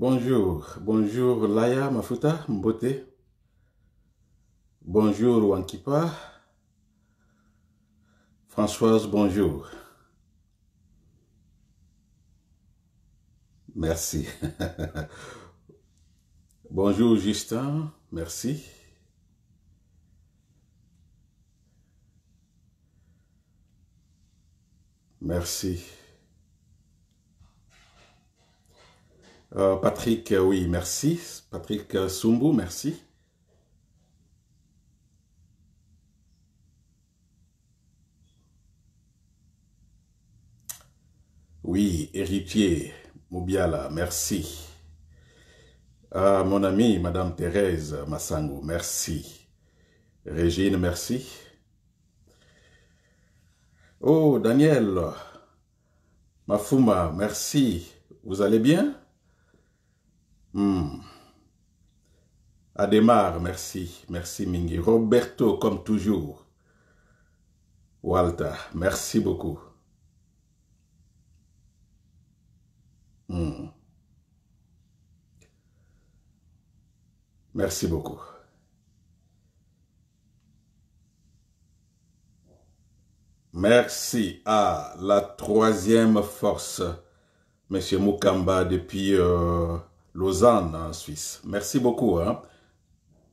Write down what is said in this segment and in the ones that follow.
Bonjour, bonjour Laya Mafuta Mbote. Bonjour Wankipa. Françoise, bonjour. Merci. bonjour Justin, merci. Merci. Euh, Patrick, euh, oui, merci. Patrick euh, Sumbu, merci. Oui, héritier, Moubiala, merci. Ah, mon ami, Madame Thérèse Massango, merci. Régine, merci. Oh, Daniel, Mafuma, merci. Vous allez bien Hmm. merci. Merci Mingi. Roberto, comme toujours. Walter, merci beaucoup. Hmm. Merci beaucoup. Merci à la troisième force, Monsieur Mukamba, depuis euh, Lausanne, en Suisse. Merci beaucoup. Hein.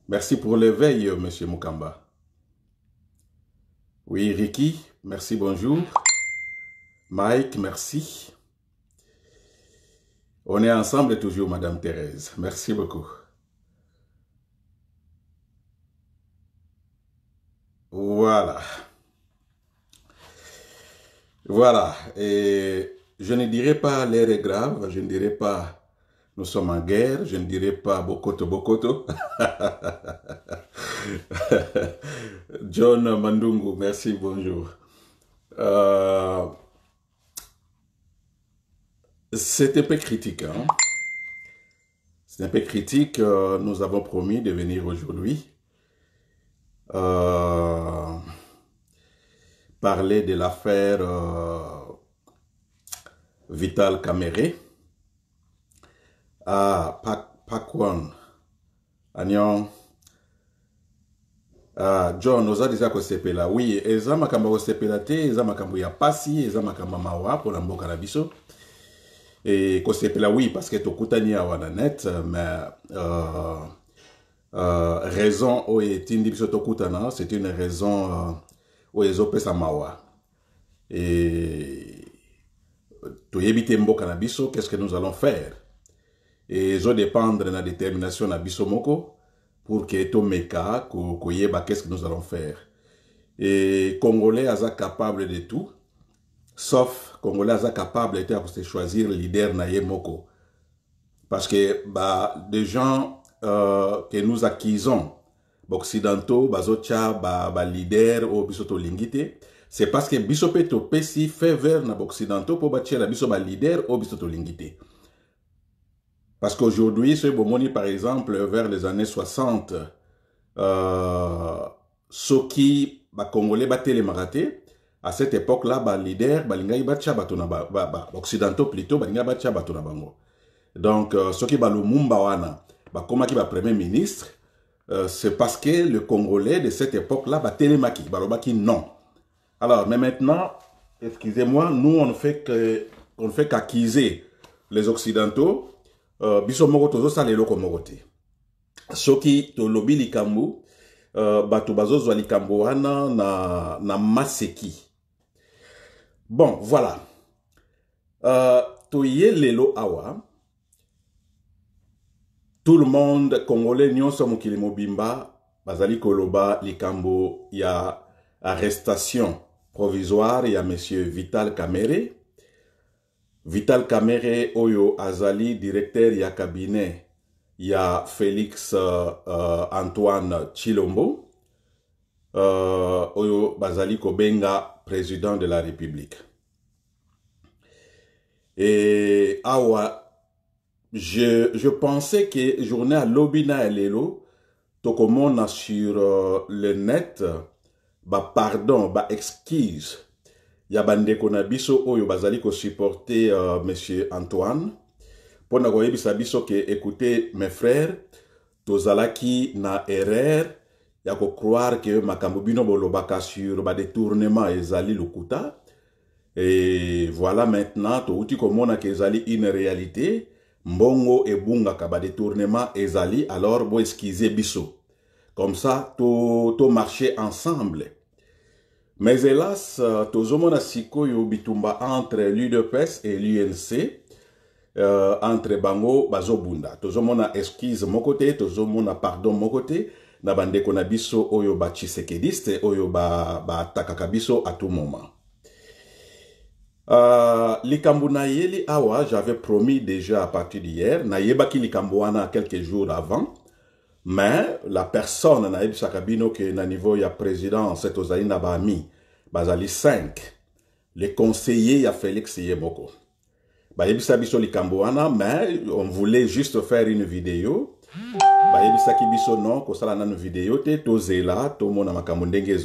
Merci pour l'éveil, Monsieur Mukamba. Oui, Ricky, merci, bonjour. Mike, merci. On est ensemble toujours, Madame Thérèse. Merci beaucoup. Voilà. Voilà. Et je ne dirai pas l'air est grave, je ne dirai pas nous sommes en guerre, je ne dirais pas Bokoto Bokoto. John Mandungu, merci, bonjour. C'était euh, c'est un peu critique. Hein? C'est un peu critique. Euh, nous avons promis de venir aujourd'hui euh, parler de l'affaire Vital Caméré. Ah, 박, 박원, 안녕. john oza c'est kosepela oui eza makambo ya kosepela te eza ya pasi eza makambo ya mawa mpona mboka na et c'est oui tokutani awa na net mais uh, uh, raison oyo etindi biso tokutana c'est une raison euh, oyo ça mawa et tu te mboka na qu'est ce que nous allons faire et de la détermination na biso moko pour que tomeka koyeba qu'est-ce que nous allons faire et congolais aza capable de tout sauf congolais aza capable de akose choisir leader na moko parce que ba des gens euh, que nous acquisons bah, occidentaux bazotia baleader ba leader au oh, tolingi te c'est parce que biso mpe fait vers na occidentaux pour battre la oh, biso baleader leader au tolingi te parce qu'aujourd'hui, ce Bomoni, par exemple, vers les années 60, euh, soki bah, Congolais, batelema te à cette époque-là les bah, leader bah, les occidentaux plutôt ont batia bango donc euh, ceux qui mumba wana qui, ba premier ministre euh, c'est parce que le congolais de cette époque-là batelemaki balobaki non alors mais maintenant excusez-moi nous on ne fait que on ne fait qu'acquiser les occidentaux uh, biso moko tozosala so eloko moko te soki tolobi likambo uh, bato bazozwa likambo na, na maseki bon voilà uh, toye lelo awa tout le monde congolais nyonso mokili mobimba bazali koloba likambo ya arrestation provisoire ya monsieur vital Kamere vital kamere oyo azali directeur ya cabinet ya félix euh, euh, antoine chilombo euh, oyo bazali kobenga président de la république Et awa je, je pensais que journée à Lobina et lelo tokomona sur le net pardon, excuse, ya bandeko na biso oyo bazali kosupporte uh, monsieur antoine mpona koyebisa biso ke ekute mes frères tozalaki na erreur ya kocroire ke makambo bino bolobaka sur badetournement ezali lokuta e voilà maintenant touti komona ke ezali une réalité mbongo ebungaka badetournement ezali alors boeskize biso comme ça tomarche to, to ensemble mais hélas, euh, tozomona sikoyo bitumba entre l'UDPS et l'UNC, euh, entre bango bazobunda. Tozomona excuse mon côté, tozomona pardon mon côté, na bande konabiso oyo ba chisekediste, oyo ba, ba takakabiso à tout moment. Euh, yeli awa, j'avais promis déjà à partir d'hier, na yebaki wana quelques jours avant, mais la personne nayebisaka bino ke na niveau ya président c'est na baami bazali 5 le conseiller ya félix ye moko bayebisa biso likambo mais on voulait juste faire une vidéo bayebisaki biso non kosala nanu video te tozela tomona makambo ndenge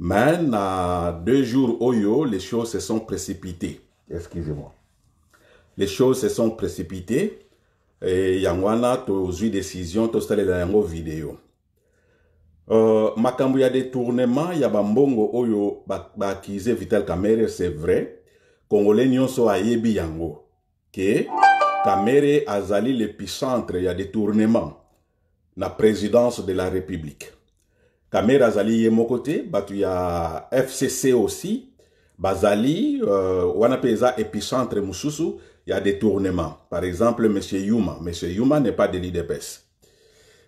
mais na deux jours les choses se sont précipitées excusez-moi les choses se sont précipitées e, yango wana tozwi desizio tosalela yango video uh, makambo ya detournement ya bambongo oyo baakize ba vital camere c'est vrai congolais nyonso ayebi yango ke camere azali lepicentre ya detournement na présidence de la république camere azali ye moko te bato ya fcc aussi bazali uh, wana mpe eza épicentre mosusu il y a des tournements. Par exemple, M. Yuma. M. Yuma n'est pas de l'IDPS.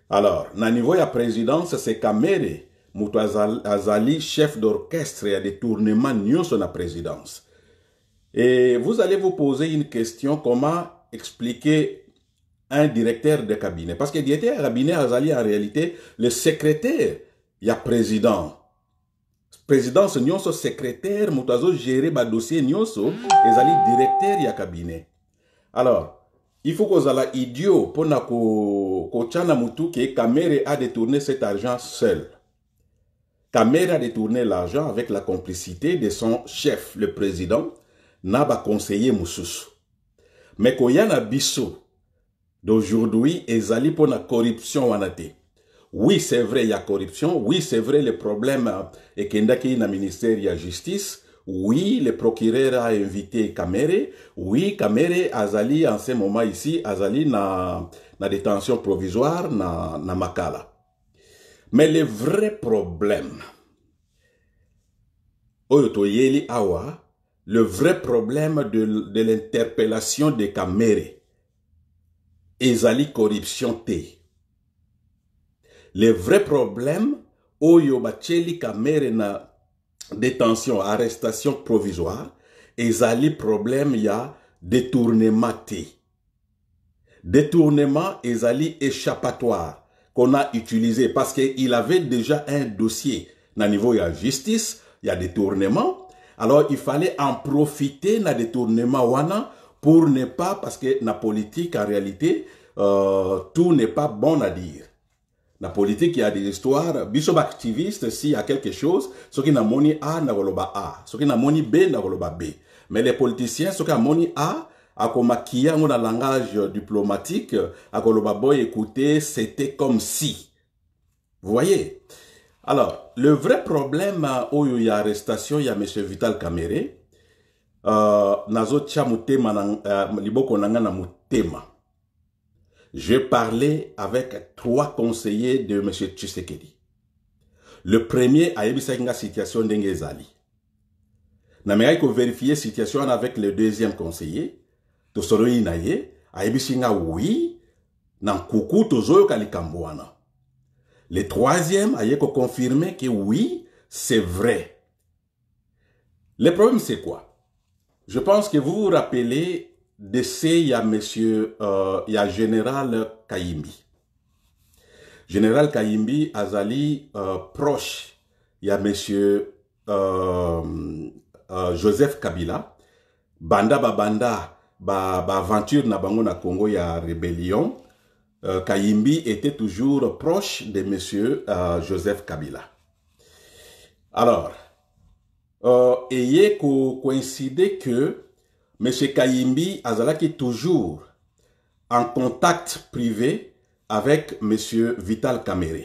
Alors, na niveau la présidence, c'est Kamere chef d'orchestre, il y a des tournements nyonso la présidence. Et vous allez vous poser une question, comment expliquer un directeur de cabinet Parce que le directeur de cabinet Azali, en réalité, le secrétaire, il y a président. Présidence nyonso, secrétaire, Moutazo gérer le dossier nyonso, Azali, directeur, il y a cabinet alors il faut soyez idiot ko ko na mutu kamere a détourné cet argent seul kamere a détourné l'argent avec la complicité de son chef le président Naba Mais mosusu y a na biso d'aujourd'hui ezali na corruption wanate. oui c'est vrai il y a corruption oui c'est vrai le problème et euh, na ministère la justice oui, le procureur a invité Kamere. Oui, Kamere azali en ce moment ici, azali na, na détention provisoire na, na Makala. Mais le vrai problème, Yeli Awa, le vrai problème de, l'interpellation de Kamere, ezali corruption T. Le vrai problème, oyo bacheli Kamere na détention, arrestation provisoire, et il problème a détournement a Détournement ezali échappatoire qu'on a utilisé parce qu'il avait déjà un dossier na niveau a justice, il y a détournement. Alors il fallait en profiter na détournement pour ne pas parce que la politique en réalité euh, tout n'est pas bon à dire. La politique, il y a des histoires. Bishop activiste, s'il y a quelque chose, ce qui n'a moni A, n'a A. Ce qui n'a moni B, n'a B. Mais les politiciens, ce qui a moni A, qui dans un langage diplomatique un boy écoutez c'était comme si vous voyez alors le vrai problème euh, où il y a arrestation y a monsieur Vital Kamere euh nazo tcha mutema na euh, liboko nanga na mutema j'ai parlé avec trois conseillers de M. Tshisekedi. Le premier, a eu la situation Je vais vérifier la situation avec le deuxième conseiller le troisième a eu confirmé que oui c'est vrai le problème c'est quoi je pense que vous vous rappelez décès, il y a monsieur, euh, il y a général Kaimbi. Général Kaïmbi Azali euh, proche, il y a monsieur euh, Joseph Kabila, banda babanda, banda ba, aventure na bango na Congo il y a rébellion. Kaimbi était toujours proche de monsieur Joseph Kabila. Alors, ayez coïncidé que M. Kayimbi est toujours en contact privé avec M. Vital Kamere.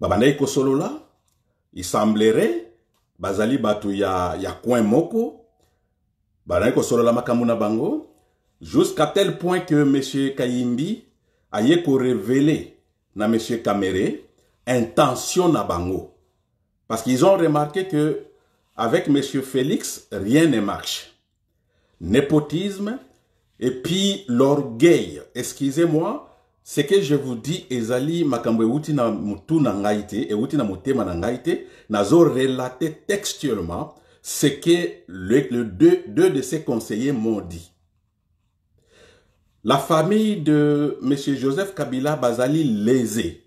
solo Kosolola, il semblerait, Bazali Batu ya, ya coin moko, solo Kosolola Makamuna Bango, jusqu'à tel point que M. Kayimbi a révélé à M. Kamere intention na Bango. Parce qu'ils ont remarqué que avec M. Félix, rien ne marche népotisme et puis l'orgueil. Excusez-moi, ce que je vous dis ezali makambo na mutu na ngai te euti na motema na nazo relaté textuellement ce que le, deux, deux de ses conseillers m'ont dit. La famille de M. Joseph Kabila Bazali lésée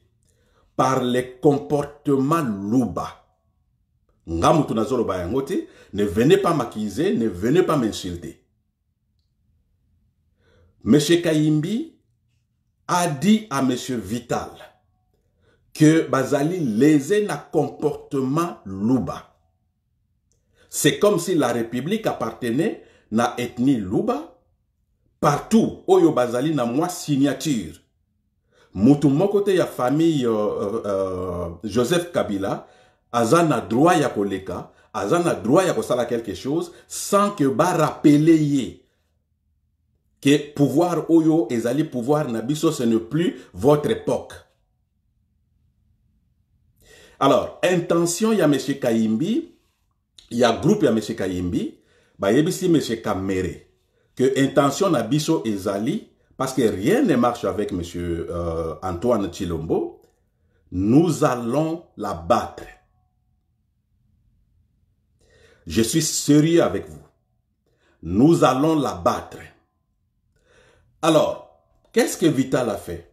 par les comportements louba. Nga mutu nazo loba ne venez pas m'accuser, ne venez pas m'insulter. M. Kayimbi a dit à M. Vital que Bazali lésait le comportement Luba. C'est comme si la République appartenait à l'ethnie Luba. Partout, Oyo Bazali n'a moins signature. Moutou Mokote ya famille euh, euh, euh, Joseph Kabila, Azana droit ya koleka, Azana droit ya kosala quelque chose sans que ba rappeler que pouvoir oyo ezali pouvoir Nabiso, ce n'est plus votre époque alors intention y il a monsieur kayimbi a groupe y a monsieur kayimbi a monsieur kamere que intention Nabiso, ezali parce que rien ne marche avec monsieur euh, antoine chilombo nous allons la battre je suis sérieux avec vous nous allons la battre alors, qu'est-ce que Vital a fait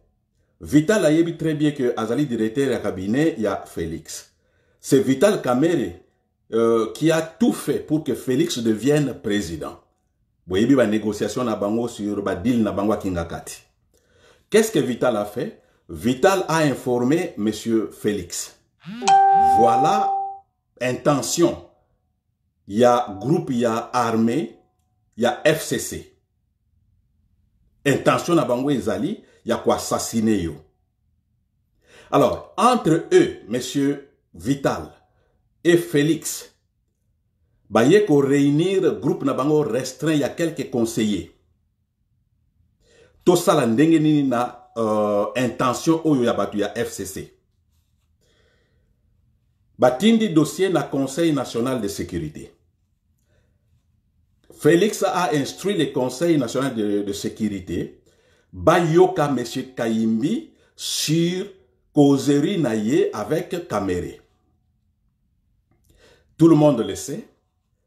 Vital a dit très bien que Azali directeur le cabinet, il y a Félix. C'est Vital Kamere euh, qui a tout fait pour que Félix devienne président. Vous voyez, une négociation na bango sur le bah, deal na bango Kingakati. Qu'est-ce que Vital a fait Vital a informé M. Félix. Voilà intention. Il y a groupe, il y a armée, il y a FCC intention na bango ezali ya assassiner yo alors entre eux monsieur vital et félix baye réunir groupe na bango restreint à quelques conseillers tosala ndenge nini na euh, intention oyo ya batu ya fcc batindi dossier na conseil national de sécurité Félix a instruit le Conseil national de, de sécurité, Bayoka M. Kayimbi sur causerie avec Kamere. Tout le monde le sait,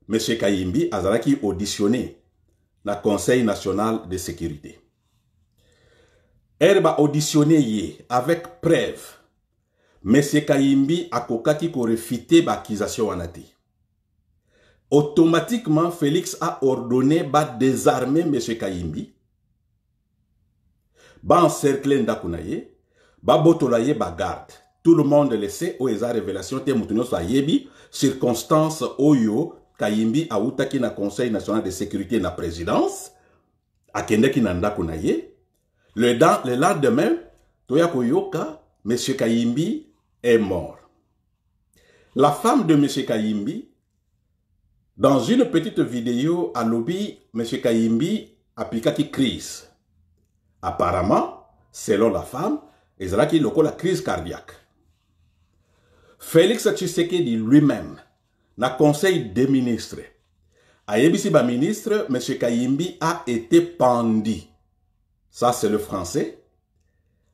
M. Kaimbi Azaraki auditionné le Conseil national de sécurité. Elle auditionné auditionné avec preuve. M. Kaimbi a refuté ko automatiquement, Félix a ordonné de désarmer M. Kayimbi, ba encercler Ndakunaye, ba botolaye ba garde. Tout le monde le sait, au esa révélation te mutuno sa circonstance oyo, Kayimbi a outaki na Conseil national de sécurité et la présidence, akendeki na Ndakunaye, le, le lendemain, M. Kayimbi est mort. La femme de M. Kayimbi dans une petite vidéo à lobby, M. Kayimbi une crise. Apparemment, selon la femme, a eu la crise cardiaque. Félix dit lui-même, na conseil des ministres, À ma ministre, M. Kayimbi a été pendu. Ça, c'est le français.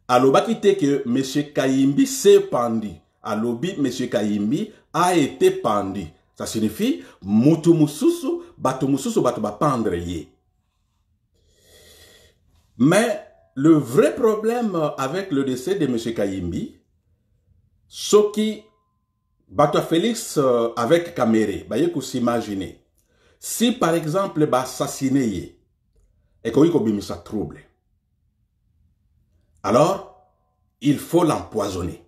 à te que M. Kayimbi s'est pendu. lobi, M. Kayimbi a été pendu. Ça signifie, mutu mususu, batu mususu, batu bapandre Mais le vrai problème avec le décès de M. Kayimbi, ce qui bato Félix euh, avec Kamere, vous s'imaginer. Si par exemple ba assassiné ye, et qu'on y trouble, alors il faut l'empoisonner.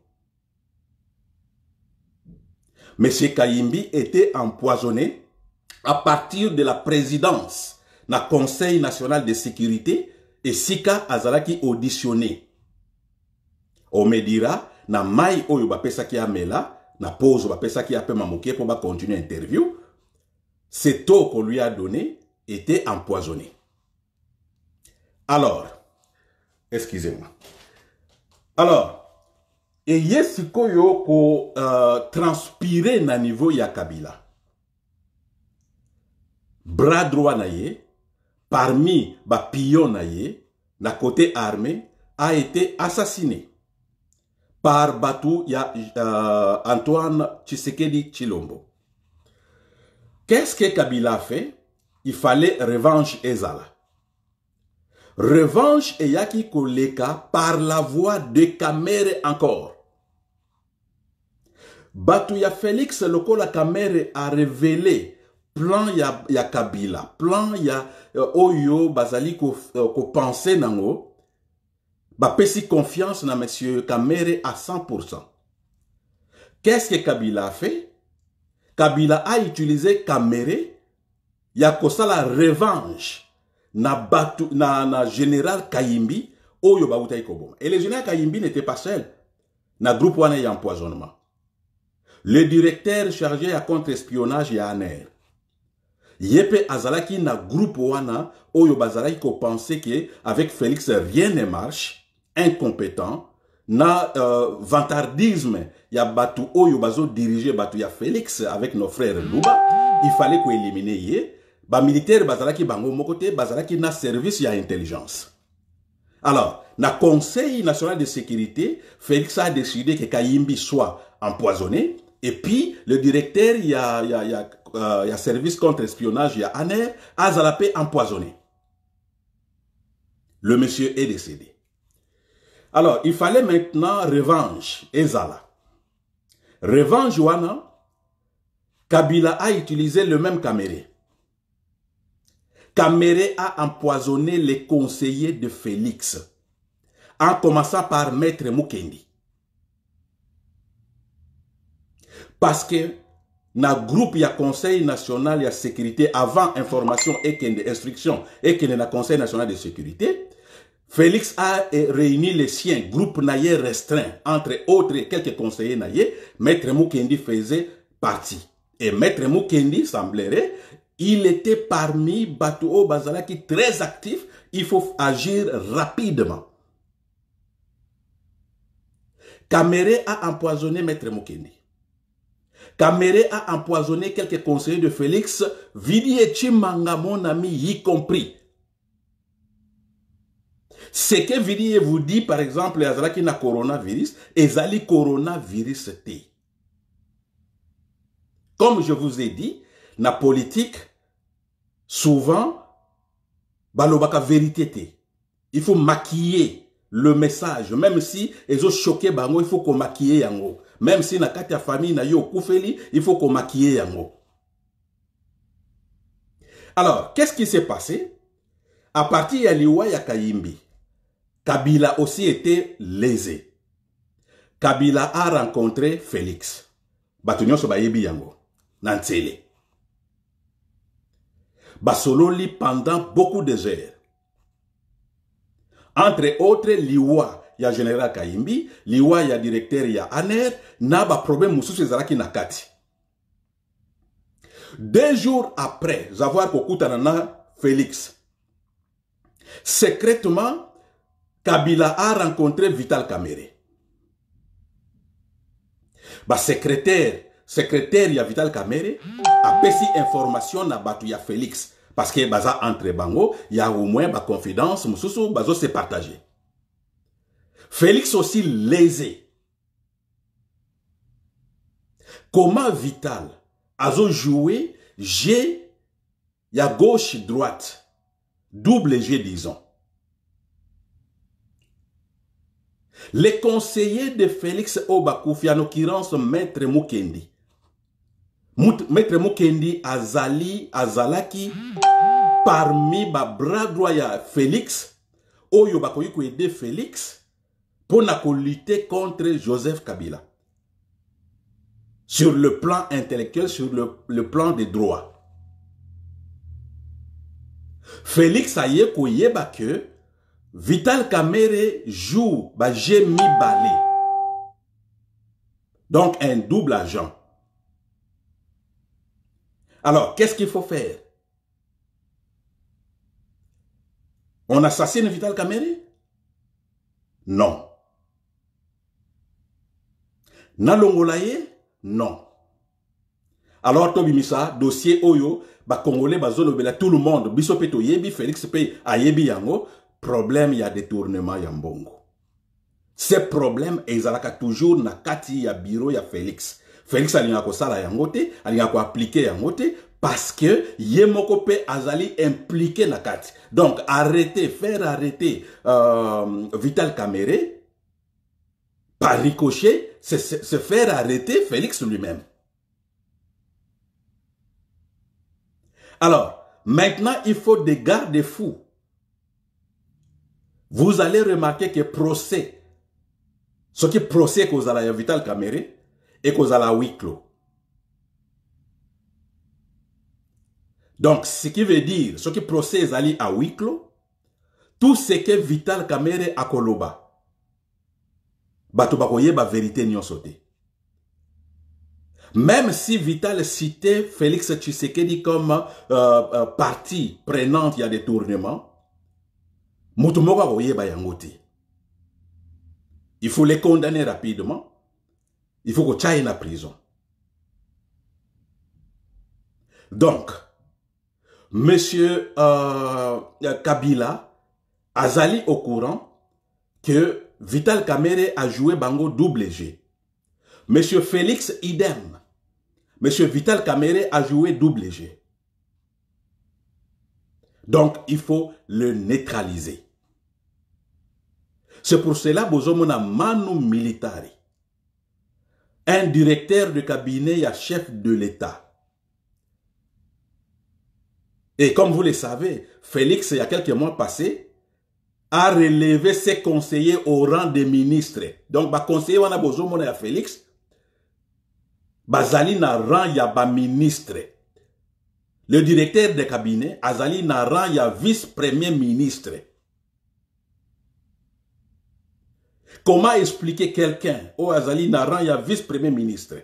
M. Kayimbi était empoisonné à partir de la présidence du Conseil national de sécurité et Sika Azalaki auditionné. On me dira, na mai oyo ki amela, na pause bapesaki ape moke pour continuer l'interview, cet eau qu'on lui a donné était empoisonné. Alors, excusez-moi. Alors, et eye ko euh, transpirer na niveau ya kabila bras droit parmi bapillon na côté armé a été assassiné par batou ya euh, antoine tshisekedi Chilombo. qu'est-ce que kabila a fait il fallait revanche ezala revanche eyaki koleka par la voie de Kamere encore ya Félix la kamere a révélé plan ya, Kabila, plan ya euh, Oyo bazali ko, euh, penser nango, ba pesi confiance na monsieur Kamere à 100%. Qu'est-ce que Kabila a fait? Kabila a utilisé Kamere ya la revanche na batu, na, na général Kayimbi Oyo ba Et le général Kayimbi n'était pas seul. Na groupe wana y empoisonnement le directeur chargé à contre-espionnage ya aner ye azalaki na groupe wana oyo bazalaki kopense que avec félix rien ne marche incompétent na euh, vantardisme ya bato oyo diriger batu ya félix avec nos frères luba il fallait koélimine ye militaire bazalaki bango mokote bazalaki na service ya intelligence alors na conseil national de sécurité félix a décidé que kayimbi soit empoisonné et puis, le directeur, il y a, il y a, service contre-espionnage, il y a euh, ANER, Azalapé empoisonné. Le monsieur est décédé. Alors, il fallait maintenant revanche, Ezala. Revanche, Wana, Kabila a utilisé le même caméré. Caméré a empoisonné les conseillers de Félix, en commençant par Maître Mukendi. parce que dans le groupe il y a conseil national de sécurité avant information et qu'une instruction a le conseil national de sécurité félix a réuni les siens groupe restreint entre autres quelques conseillers naïe, maître Moukendi faisait partie et maître Moukendi semblerait il était parmi Batuo qui qui très actif il faut agir rapidement Kamere a empoisonné maître Moukendi. Kamere a empoisonné quelques conseillers de Félix, Vidi et Chimanga, mon ami, y compris. Ce que Vidi vous dit, par exemple, a na coronavirus, Ezali coronavirus T. Comme je vous ai dit, la politique, souvent, la vérité Il faut maquiller le message, même si ils ont choqué il faut qu'on maquille yango même si na la famille na yo il faut maquille yango alors qu'est-ce qui s'est passé à partir ya liwa ya kayimbi kabila aussi était lésé kabila a rencontré félix bato sobayebi bayebi yango Nantele. pendant beaucoup de heures entre autres liwa il y a général Kayimbi, liwa ya directeur il ANER, a un problème mususu ezalaki na kati. Deux jours après avoir na Félix, secrètement, Kabila a rencontré Vital Kamere. Le secrétaire, secrétaire Vital Kamere, a information na batu ya Félix, parce que baza entre bango, a au moins ba confidence mususu bazo se partagé. Félix aussi lésé. Comment Vital azo joué G, y gauche, droite. Double G, disons. Les conseillers de Félix qui Kirans Maître Mukendi. Maître Mukendi Azali Azalaki parmi ba bras droit ya Félix oyo Koué aider Félix pour lutter contre joseph kabila sur le plan intellectuel sur le, plan des droits félix a dit que vital kamere joue Jemi Balé. donc un double agent alors qu'est-ce qu'il faut faire on assassine Vital Kamere Non. N'a ye non alors misa, dossier oyo zolo bela, tout le monde biso peto, yebi, félix a ayebi yango problème y a détournement ya mbongo et ils ezalaka toujours na kati ya bureau ya félix félix a alingaka sala yango te alingaka appliquer yango te parce que ye moko azali impliqué na kati donc arrêtez faire arrêter euh, vital Kamere par ricochet, c'est se faire arrêter Félix lui-même. Alors, maintenant, il faut des gardes-fous. Vous allez remarquer que procès, ce qui procès que la Vital Kamere, et que la Wiclo. Donc, ce qui veut dire, ce qui procès à clos. tout ce que Vital Caméré à Koloba, bato la vérité sauté. même si vital citait félix tshisekedi comme euh, euh partie prenante tournements, des tournements, des il faut les condamner rapidement il faut qu'on ye en prison donc monsieur euh, Kabila kabila azali au courant que Vital Kamere a joué Bango double G. Monsieur Félix, idem. Monsieur Vital Kamere a joué double G. Donc, il faut le neutraliser. C'est pour cela que a manu militari. Un directeur de cabinet à chef de l'État. Et comme vous le savez, Félix, il y a quelques mois passés, a relevé ses conseillers au rang des ministres. Donc, le conseiller a besoin, de Félix, bazali na rang ya ministre. Le directeur de cabinet, azali na rang vice-premier ministre. Comment expliquer quelqu'un au oh, Azali vice-premier ministre,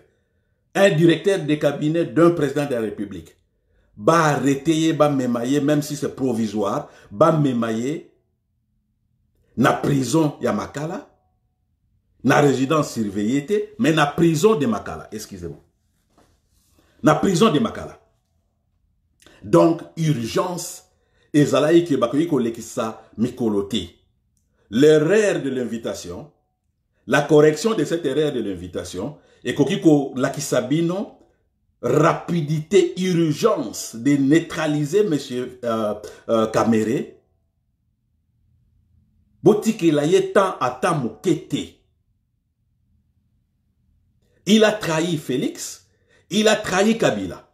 un directeur de cabinet d'un président de la République, Va arrêter, même si c'est provisoire, va mémailler, na prison ya makala na résidence surveillée mais na prison de makala excusez-moi na prison de makala donc urgence Et ke kolekisa l'erreur de l'invitation la correction de cette erreur de l'invitation et Kokiko lakisabino rapidité urgence de neutraliser monsieur euh, euh, Kamere, qu'il ye tant à il a trahi félix il a trahi kabila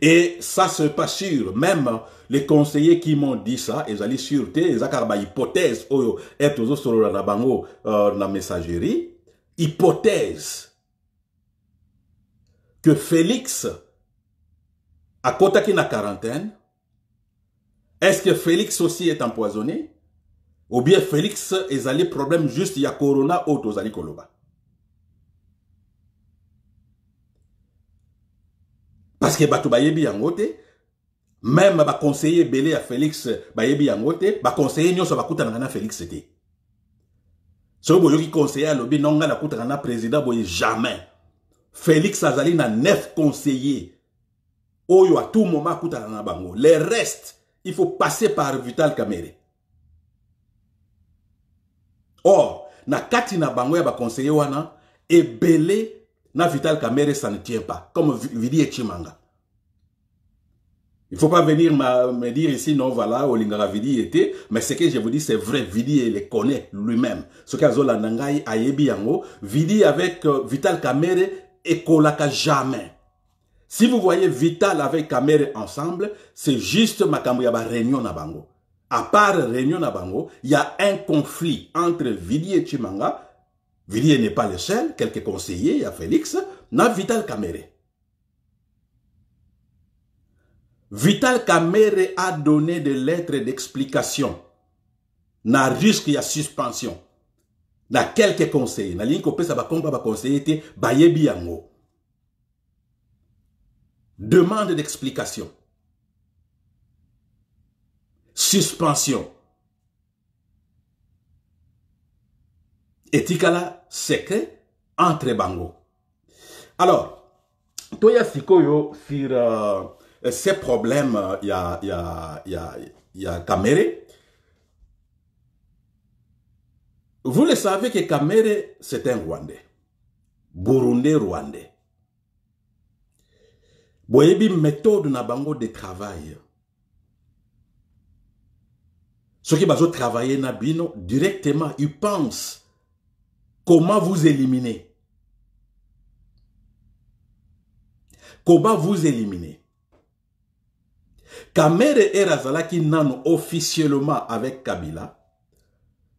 et ça se pas sûr même les conseillers qui m'ont dit ça ils allaient sûreté ils ont hypothèse oyo et na bango messagerie hypothèse que félix qu'il na quarantaine est-ce que Félix aussi est empoisonné Ou bien Félix allé problème juste a corona ou tozali koloba parce que bato bayebi yango te même baconseiller ebele à félix bayebi yango Nyo baconseiller nyonso bakutananga na félix te soki boyoki conseiller alobi no ngai la na président jamais félix azali na neuf conseiller oyo à tout moment akutanaka na bango Les restes il faut passer par Vital Kamere. Or, na katina bangwe bango ya et et bélé na Vital Kamere, ça ne tient pas. Comme Vidi Chimanga. Il ne faut pas venir me dire ici, non, voilà, Olingara Vidi était. Mais ce que je vous dis, c'est vrai. Vidi, il les connaît lui-même. Ce a Zola Nangai, Ayebi Yango, Vidi avec euh, Vital Kamere, et Kolaka jamais. Si vous voyez Vital avec Kamere ensemble, c'est juste Makambo Yaba Réunion Nabango. À part Réunion Nabango, il y a un conflit entre Vili et Chimanga. Vili n'est pas le seul, quelques conseillers, il y a Félix, na Vital Kamere. Vital Kamere a donné des lettres d'explication. Na risque, il y a suspension. Na quelques conseillers. Na ligne qu'on peut, ça va conseiller, bayebi yango. Demande d'explication. Suspension. etikala secret entre bango. Alors, toya sikoyo sur euh, ces problèmes euh, ya ya ya Kamere. Vous le savez que Kamere c'est un Rwandais. Burundais Rwandais boyebi méthode na bango de travail qui travailler na bino directement ils pensent comment vous éliminer comment vous éliminer kamere ere qui nano officiellement avec kabila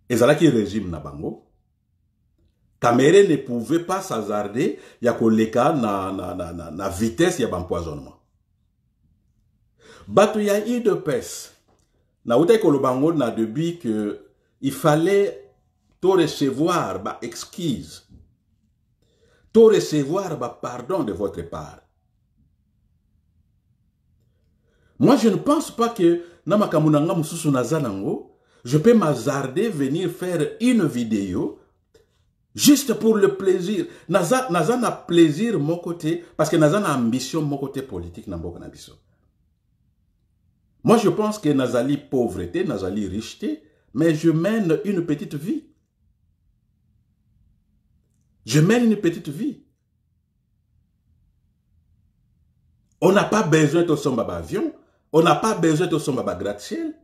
Et qui régime na bango Kamere ne pouvait pas s'hazarder, il y a na, na, na, na, na vitesse ya empoisonnement. Bato ya i de pes. Na le kolobango na debi que il fallait tout recevoir bah excuse. Tout recevoir bah pardon de votre part. Moi, je ne pense pas que na kamunanga Mususu Nazanango, je peux m'hazarder venir faire une vidéo juste pour le plaisir naza a plaisir mon côté parce que Nazan a ambition mon côté politique na le monde. moi je pense que nazali pauvreté, nous nazali richeté, mais je mène une petite vie je mène une petite vie on n'a pas besoin de baba avion, on n'a pas besoin de baba gratte ciel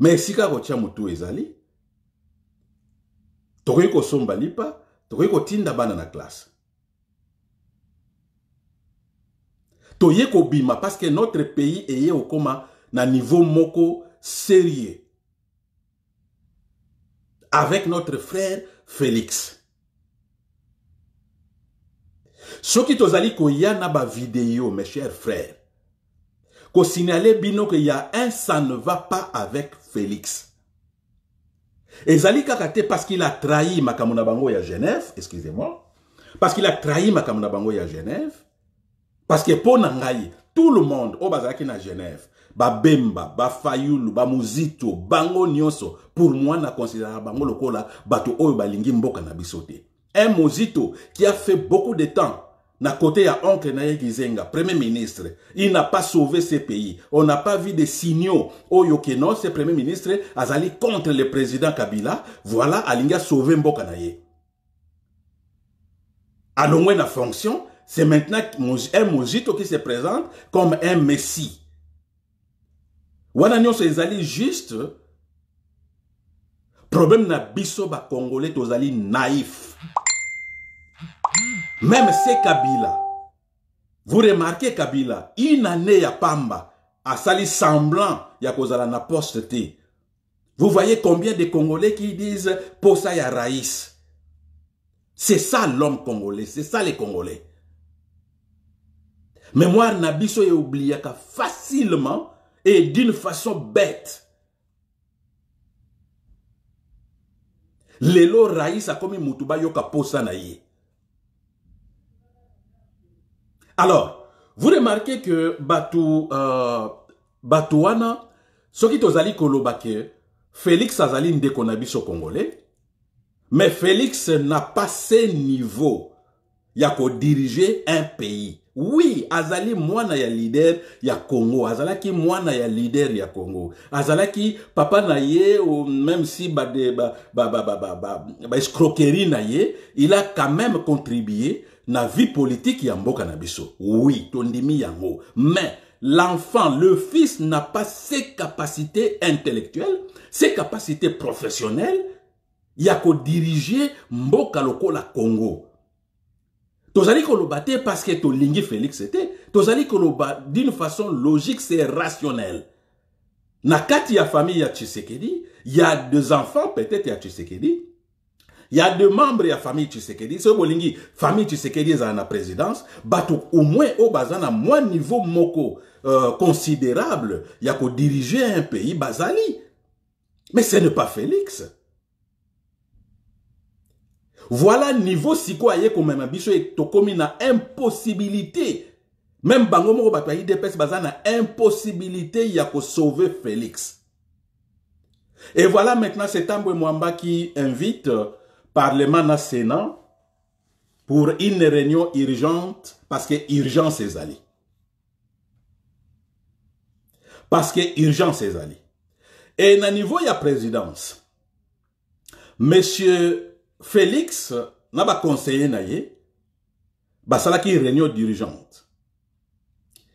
mais si kotia motu ezali tokoki kosomba lipa tokoki kotinda bana na klase toye Bima parce que notre pays eye coma na niveau moko sérieux avec notre frère félix soki tozali ya na vidéo, mes chers frères kosignale bino ke a un ça ne va pas avec félix et Zali Kakate, parce qu'il a trahi Makamunabango Bangoya à genève excusez-moi parce qu'il a trahi Makamunabango Bangoya à genève parce que pour Nangaï, tout le monde au Bazaki na genève babemba bafayulu bamuzito bango nyonso pour moi na considéré bango lokola bato oyo balingi mboka na un mozito qui a fait beaucoup de temps Na côté ya oncle Nayek Gizenga, premier ministre, il n'a pas sauvé ce pays. On n'a pas vu des signaux. au Yokeno ce premier ministre, a azali contre le président Kabila. Voilà, alinga sauver Mboka Naye. Allons na fonction, c'est maintenant un Moujito qui se présente comme un messie. Wana se ezali juste problème na biso ba congolais tozali naïf. Même ces Kabila. Vous remarquez Kabila, une année à Pamba, à Sali semblant, ya cause na poste Vous voyez combien de Congolais qui disent Posa ya Raïs. C'est ça l'homme congolais, c'est ça les Congolais. Mémoire Nabiso oublié facilement et d'une façon bête. Lelo Raïs a commis ya Yoka Posa na Alors, vous remarquez que Batouana, euh, ce qui tozali kolobake, Félix azali ndekonabiso congolais, mais Félix n'a pas ce niveau il a diriger un pays. Oui, azali mwana ya leader ya Congo, azalaki mwana ya leader ya Congo. Azalaki papa na même si ba a ba ba ba na ye, il a quand même contribué na vie politique ya mboka na biso oui tondimi yango mais l'enfant le fils n'a pas ses capacités intellectuelles ses capacités professionnelles ya kodiriger mboka la congo tozali ko lobate parce que Lingi félix te tozali ko d'une façon logique c'est rationnel na kati ya famille ya y a deux enfants peut-être ya tshisekedi il y a deux membres la famille Tshisekedi. Ce famille Tshisekedi est la présidence. Bato au moins au bazana moins niveau moko euh, considérable. Il y a qu'au diriger un pays basali. Mais ce n'est pas Félix. Voilà niveau si aye comme même biso et tokomina une impossibilité. Même de moko y ayi impossibilité a sauver Félix. Et voilà maintenant c'est Tambwe Mwamba qui invite euh, Parlement na Sénat pour une réunion urgente parce que urgence est allée. Parce que urgence est allée. Et à niveau la présidence, Monsieur Félix n'a pas conseillé une bah, réunion d'urgence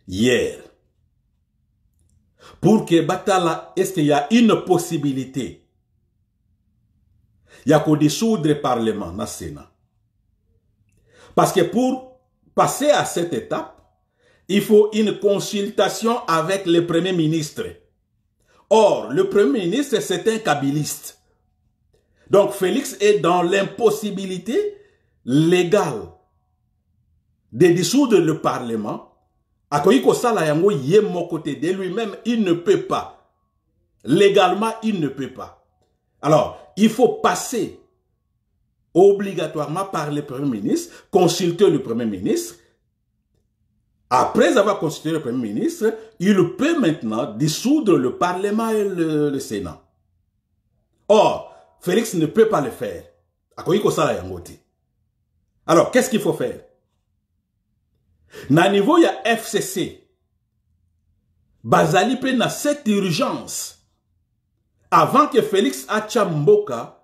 hier pour que est-ce qu'il y a une possibilité il dissoudre le parlement na Sénat. Parce que pour passer à cette étape, il faut une consultation avec le Premier ministre. Or, le Premier ministre, c'est un kabiliste. Donc, Félix est dans l'impossibilité légale de dissoudre le Parlement. Akoyiko côté de lui-même, il ne peut pas. Légalement, il ne peut pas. Alors, il faut passer obligatoirement par le Premier ministre, consulter le Premier ministre. Après avoir consulté le Premier ministre, il peut maintenant dissoudre le Parlement et le, Sénat. Or, Félix ne peut pas le faire. Alors, qu'est-ce qu'il faut faire Na niveau a FCC, Bazali peut na cette urgence avant que Félix Achamboka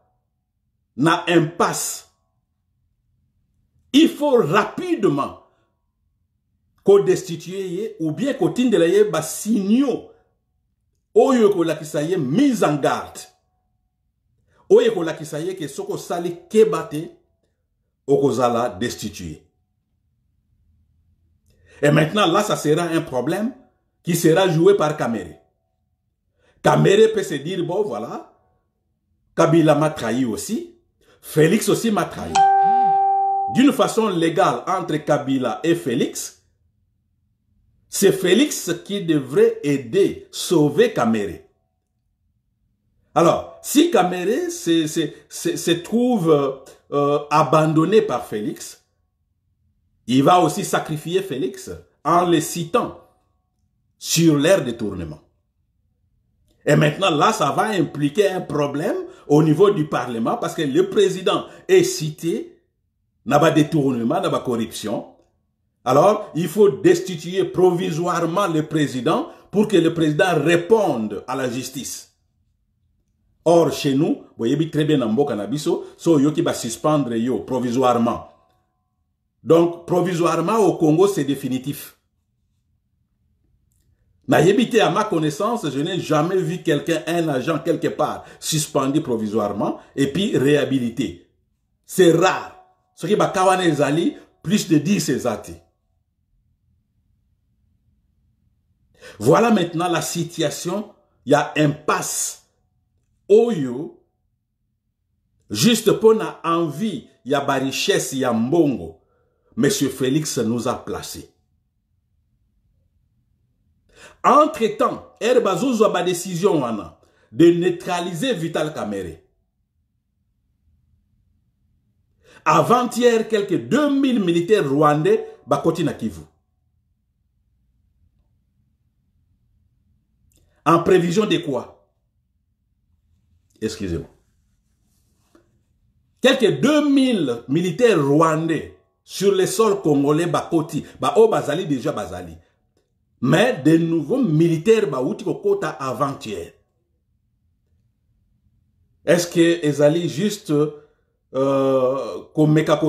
n'a impasse, il faut rapidement qu'on destitue ou bien qu'on tindelaye ba signaux oyo kolakisa kisaye mise en garde oyo kolakisa que ke soko sali keba okozala destitué et maintenant là ça sera un problème qui sera joué par Kamere Kamere peut se dire, bon voilà, Kabila m'a trahi aussi, Félix aussi m'a trahi. D'une façon légale entre Kabila et Félix, c'est Félix qui devrait aider, sauver Kamere. Alors, si Kamere se, trouve euh, abandonné par Félix, il va aussi sacrifier Félix en le citant sur l'air de tournement. Et maintenant, là, ça va impliquer un problème au niveau du Parlement parce que le président est cité, n'a pas détournement, n'a pas corruption. Alors, il faut destituer provisoirement le président pour que le président réponde à la justice. Or, chez nous, vous voyez très bien en Bokanabiso, so yo qui va suspendre provisoirement. Donc, provisoirement au Congo, c'est définitif hébité à ma connaissance, je n'ai jamais vu quelqu'un, un agent quelque part, suspendu provisoirement et puis réhabilité. C'est rare. Ce qui va plus de 10 exati. Voilà maintenant la situation. Il y a impasse. Oyo, juste pour la envie, il y a richesse, il y a mbongo. Monsieur Félix nous a placés. Entre-temps, a ba décision de neutraliser Vital Kamere. Avant-hier, quelques 2000 militaires rwandais bakoti Kivu. En prévision de quoi Excusez-moi. Quelques 2000 militaires rwandais sur les sols congolais bakoti. Ba o oh, bazali déjà bazali mais de nouveaux militaires bauti kokota avant-hier est-ce que ezali juste euh, komeka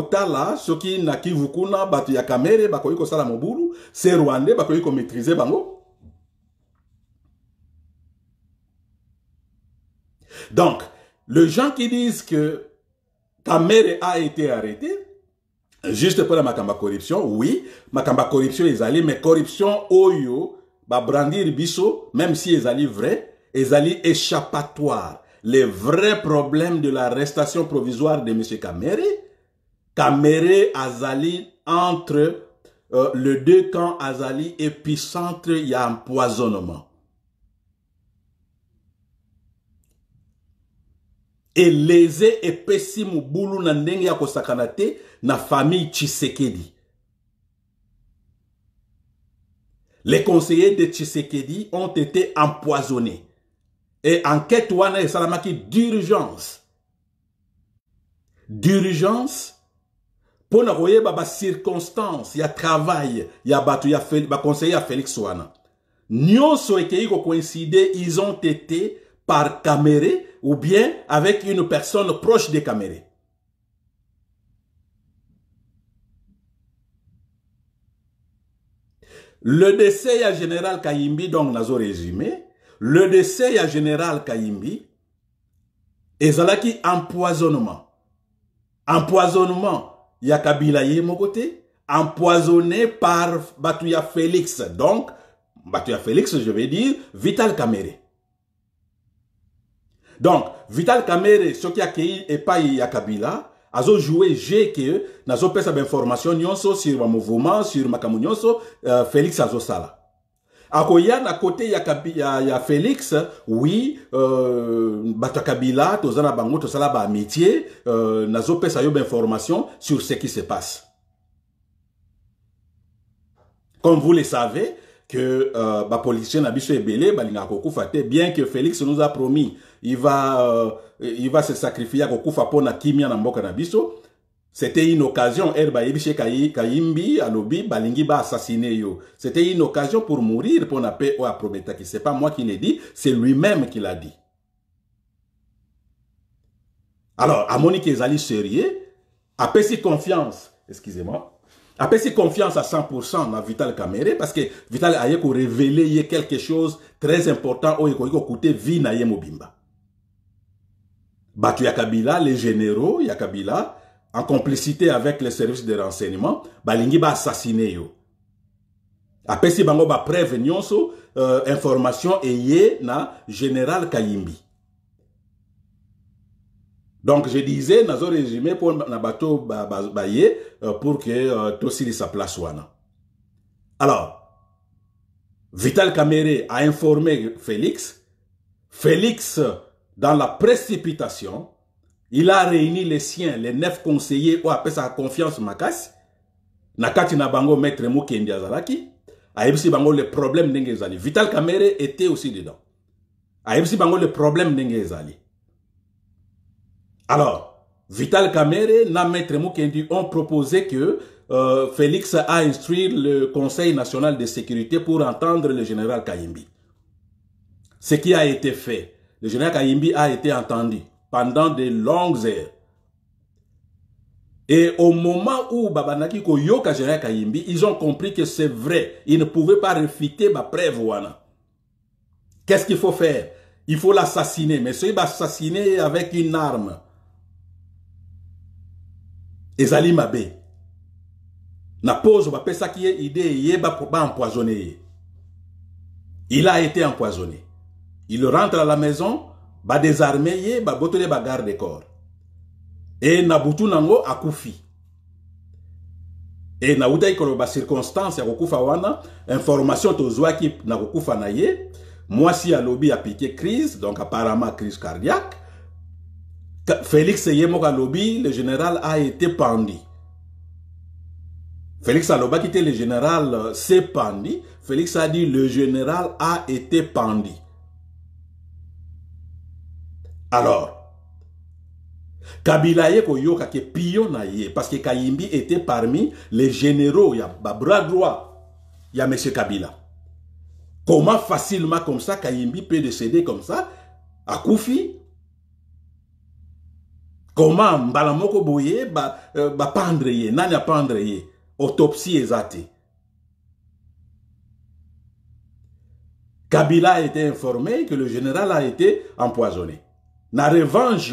ceux qui na kivukuna batu ya kamere ko se maîtriser bango donc les gens qui disent que kamere a été arrêté juste pour la macamba corruption oui macamba corruption corruption allaient mais corruption oyo brandir biso même si allaient vrai allaient échappatoire le vrai problème de l'arrestation provisoire de m kamere kamere azali entre euh, le deux camps azali et puis il épicentre a empoisonnement et pessimou boulou na ndenge ya kosakanate, la famille Tshisekedi. Les conseillers de Tshisekedi ont été empoisonnés. Et enquête wana salamaki d'urgence. D'urgence pour na il il circonstances a travail Il y a ba conseiller à Félix wana. Nyonso a coïncidé, ils ont été par Caméré ou bien avec une personne proche de Caméré. Le décès à général Kayimbi, donc nazo résumé, le décès à général Kayimbi, qui empoisonnement. Empoisonnement a Kabila mon côté, empoisonné par Batuya Félix. Donc, Batouya Félix, je vais dire, Vital Kamere. Donc, Vital Kamere, ce qui accueilli et pas ya Kabila, E. nazo pesa ben formation nyonso sur mouvement sur makambo euh, Felix Azo félix A akoya na côté ya, ya, ya félix oui euh, bato ya kabila toza na métier, tosala baamitié euh, pesa yo sur ce qui se passe comme vous le savez que euh, policier na biso ebele balinga kokufa bien que félix nous a promis euh, il va, se sacrifier à kufa pona kimia na mboka na C'était une occasion, Erba Kayimbi, Alobi, Balingi ba assassiner yo. C'était une occasion pour mourir pour la paix ou à C'est pas moi qui l'ai dit, c'est lui-même qui l'a dit. Alors, à Monique Ezali Sérieux, confiance, excusez-moi, apesi confiance à 100% dans Vital Kamere, parce que Vital a révélé quelque chose très important, au coûté vie na mobimba. Batu Yakabila, les généraux ya en complicité avec les services de renseignement, balingi assassiné yo. si bango prévenu l'information euh, information ayé na général kayimbi donc je disais nazo résumé pour na bato tout ba, ba, euh, pour que euh, sa place alors vital Kamere a informé félix félix dans la précipitation, il a réuni les siens, les neuf conseillers, ou après sa confiance Makas, nakati na bango maître Mukendi azalaki, ayebisi bango le problème Vital Kamere était aussi dedans. Aïbsi bango le problème Alors, Vital Kamere na maître Moukendi, ont proposé que euh, Félix a instruit le Conseil national de sécurité pour entendre le général Kayimbi. Ce qui a été fait. Le général Kayimbi a été entendu pendant de longues heures. Et au moment où Babanaki le général Kayimbi, ils ont compris que c'est vrai. Ils ne pouvaient pas réfuter ma preuve Qu'est-ce qu'il faut faire Il faut l'assassiner. Mais celui va assassiner avec une arme. ezali mabe na pose bapesaki ye idée. il est empoisonné. il a été empoisonné il rentre à la maison, va désarmé yé, ba botole ba de corps. Et Nabutu nango akufi. E na udai koloba circonstance ya kukufa wana, information tozwaki na kukufa na ye, mwasi alobi piqué crise, donc apparemment crise cardiaque. Félix Yemoka lobby, le général a été pendu. Félix Aloba quitté le général s'est pendu. Félix a dit le général a été pendu. Alors, Kabila a été yoka parce que Kayimbi était parmi les généraux, il y a bras droit, il y a M. Kabila. Comment facilement comme ça Kayimbi peut décéder comme ça à Koufi Comment Mbalamoko Boye ba, euh, ba pendre ye, nanya pendre autopsie exacte. Kabila a été informé que le général a été empoisonné. La revanche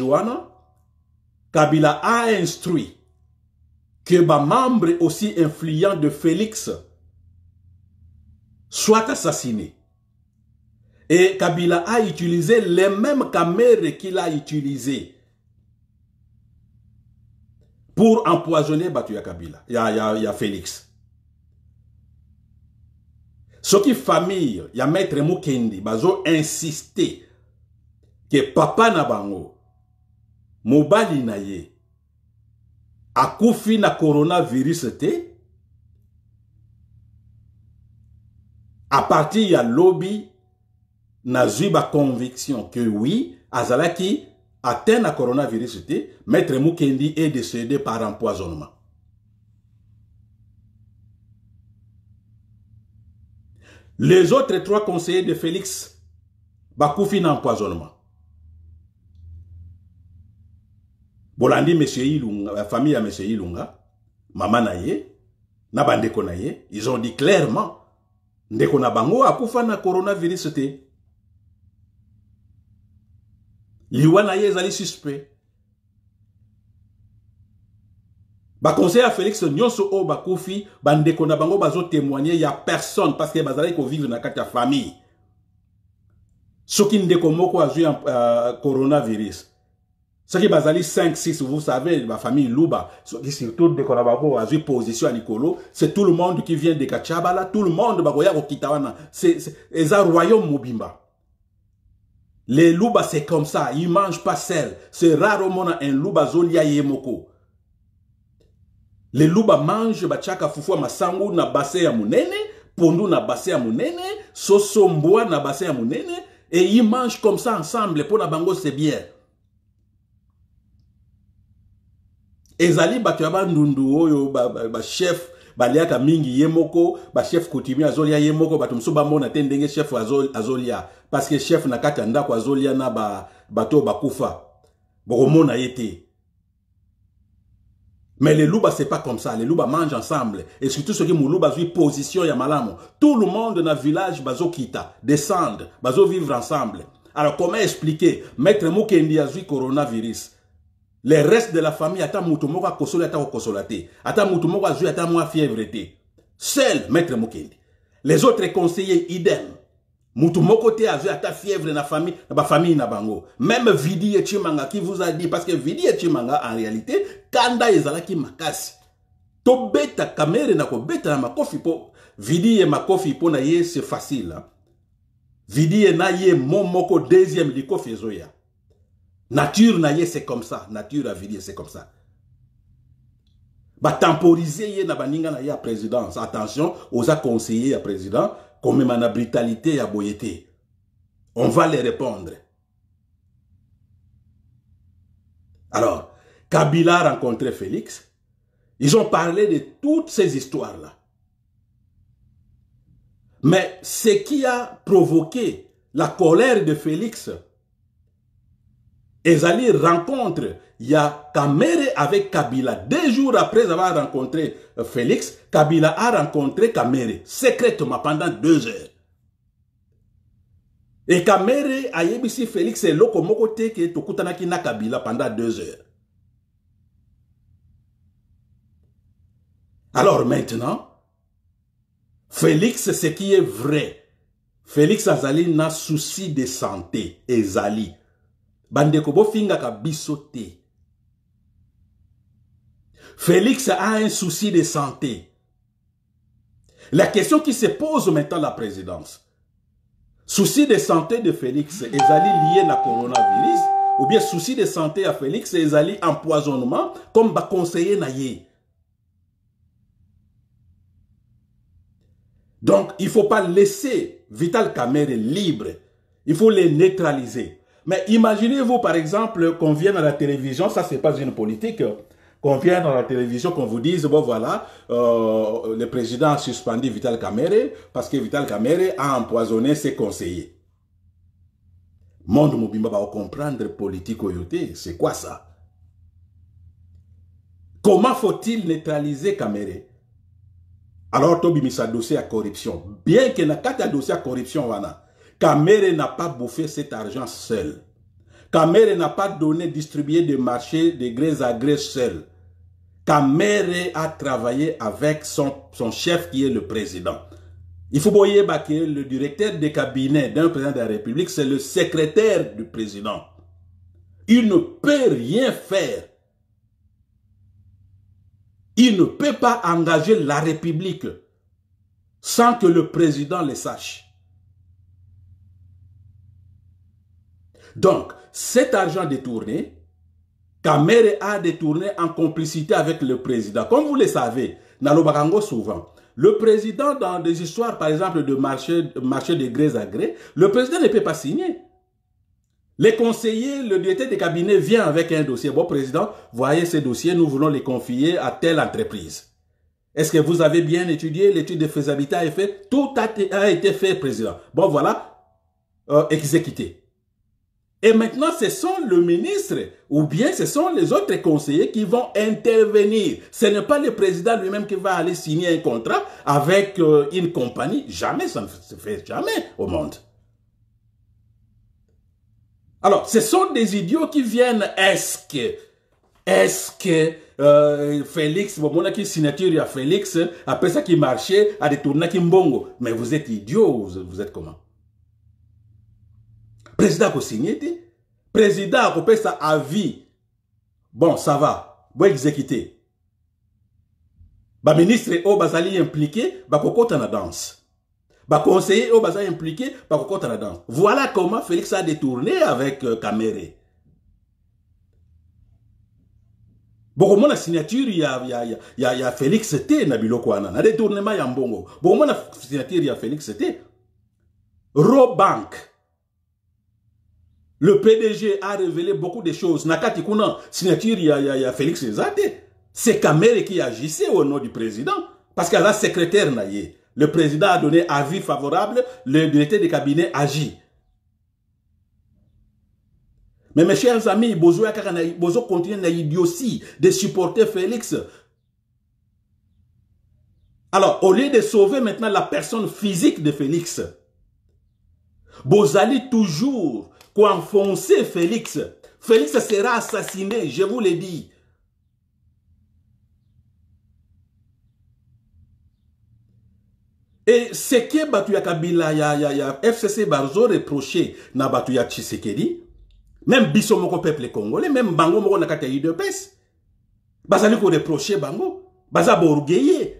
Kabila a instruit que ba membre aussi influent de Félix soit assassiné. Et Kabila a utilisé les mêmes caméras qu'il a utilisées pour empoisonner Batuya Kabila, il y, a, Félix. Ce qui famille, il y a Maître Mukendi, il insisté que papa na bango mobali na ye akufi na coronavirus à partir ya lobi la conviction que oui azalaki atteint le coronavirus te maître mukendi est décédé par empoisonnement les autres trois conseillers de félix Bakoufi na empoisonnement bolandi monsieur Ilunga la famille ya monsieur Ilunga mama na ye na bandeko na ils ont dit clairement ndeko na bango akufa na coronavirus était, liwa na ye suspect, suspect conseil à félix nyonso oyo bande ko na bango y a personne parce que bazalaki vivre na kati famille Ce qui moko pas eu coronavirus ce qui bazali 5-6 vous savez ma famille luba soki surtout de Konabako, a une position à nicolo c'est tout le monde qui vient de kachabala tout le monde de kokita C'est un royaume mobimba les luba c'est comme ça ils ne mangent pas sel c'est rare un luba Zolia Yemoko. les luba mangent Bachaka fufu Massangou, masangu na Mounene, ya Nabassé à na à ya à Mounene, na et ils mangent comme ça ensemble pour la bango c'est bien ezali bato ya bandundu oyo ba, ba baliaka mingi ye moko chef coutumier azolia ye moko bato mosusu bamona te ndenge chef azolia parce que chef na kati ya azolia na bato bakufa bokomona ye te mais les loups, bah, c'est pas comme ça. Les loups bah, mangent ensemble. Et surtout, ceux qui Luba une position ya malamo. Tout le monde dans le village, bazo kita, descendre, bazo vivre ensemble. Alors, comment expliquer? Maître Mukendi a coronavirus le reste de la famille ata mutu moko akosola ata kokosola te ata mutu moko azwi mwa seul maître Mukendi, les autres conseillers idem mutu a vu azwi ata fièvre na famille na famille na bango même vidi et chimanga qui vous a dit parce que vidi et chimanga en réalité kanda qui makasi tobeta kamere na beta na makofi po. vidi et makofi po na ye c'est facile hein. vidi et na ye mon moko deuxième kofi ezoya nature na c'est comme ça nature a vie, c'est comme ça Temporiser yé na baninga présidence attention aux conseiller à président comme na brutalité ya boyeté. on va les répondre alors kabila a rencontré félix ils ont parlé de toutes ces histoires là mais ce qui a provoqué la colère de félix Ezali rencontre ya Kamere avec Kabila. Deux jours après avoir rencontré euh, Félix, Kabila a rencontré Kamere secrètement pendant deux heures. Et Kamere a Si Félix et Loko Mokote qui est na Kabila pendant deux heures. Alors maintenant, Félix, ce qui est vrai, Félix Azali n'a souci de santé, Ezali bandeko félix a un souci de santé la question qui se pose maintenant la présidence souci de santé de félix est ezali lié la coronavirus ou bien souci de santé à félix Est-ce ezali empoisonnement comme conseiller. na donc il faut pas laisser vital Kamere libre il faut les neutraliser mais imaginez-vous, par exemple, qu'on vienne à la télévision, ça, c'est pas une politique, qu'on vienne à la télévision, qu'on vous dise, bon, voilà, euh, le président a suspendu Vital Kamere parce que Vital Kamere a empoisonné ses conseillers. Monde Mobimba va comprendre politique c'est quoi ça? Comment faut-il neutraliser Kamere? Alors, Tobi mis dossier à corruption. Bien que ait un dossier à corruption, wana. Camere n'a pas bouffé cet argent seul. Camere n'a pas donné, distribué des marchés de grès à grès seul. Camere a travaillé avec son, chef qui est le président. Il faut voir que le directeur de cabinet d'un président de la République, c'est le secrétaire du président. Il ne peut rien faire. Il ne peut pas engager la République sans que le président le sache. Donc, cet argent détourné, Kamere a détourné en complicité avec le président. Comme vous le savez, barango souvent, le président, dans des histoires, par exemple, de marché, de grès à grès, le président ne peut pas signer. Les conseillers, le directeur des cabinets vient avec un dossier. Bon, président, voyez ces dossiers, nous voulons les confier à telle entreprise. Est-ce que vous avez bien étudié l'étude de faisabilité a été faite Tout a, été fait, président. Bon, voilà, euh, exécuté. Et maintenant, ce sont le ministre ou bien ce sont les autres conseillers qui vont intervenir. Ce n'est pas le président lui-même qui va aller signer un contrat avec euh, une compagnie. Jamais, ça ne se fait jamais au monde. Alors, ce sont des idiots qui viennent. Est-ce que, est-ce que euh, Félix, vous qui signature à Félix, après ça qui marchait, à des Kimbongo. Mais vous êtes idiots, vous êtes comment président akosigné te président sa avis bon ça va ba ministre O bazali impliqué bakokɔta na danse conseiller O Bazali impliqué bakokɔta na danse voilà comment félix a détourné avec euh, camere bokomona signature il y a ya, y a félix il na biloko wana na détournement ya mbongo bokomona signature ya félix te robank le PDG a révélé beaucoup de choses. Nakati signature, il y, a, Félix Nzate. C'est Kamere qui agissait au nom du président. Parce qu'elle a secrétaire Le président a donné avis favorable, le directeur de cabinet agit. Mais mes chers amis, Bozo, Bozo continue à l'idiotie de supporter Félix. Alors, au lieu de sauver maintenant la personne physique de Félix, Bozali toujours qu'enfoncer Félix. Félix sera assassiné, je vous l'ai dit. Et ce que battu à Kabila ya, ya, a FCC Barzo reproché na Batuya Tshisekedi, même Bissomoko peuple congolais, même bango moko na de Pes, bazali ko reproché bango, baza borgueye.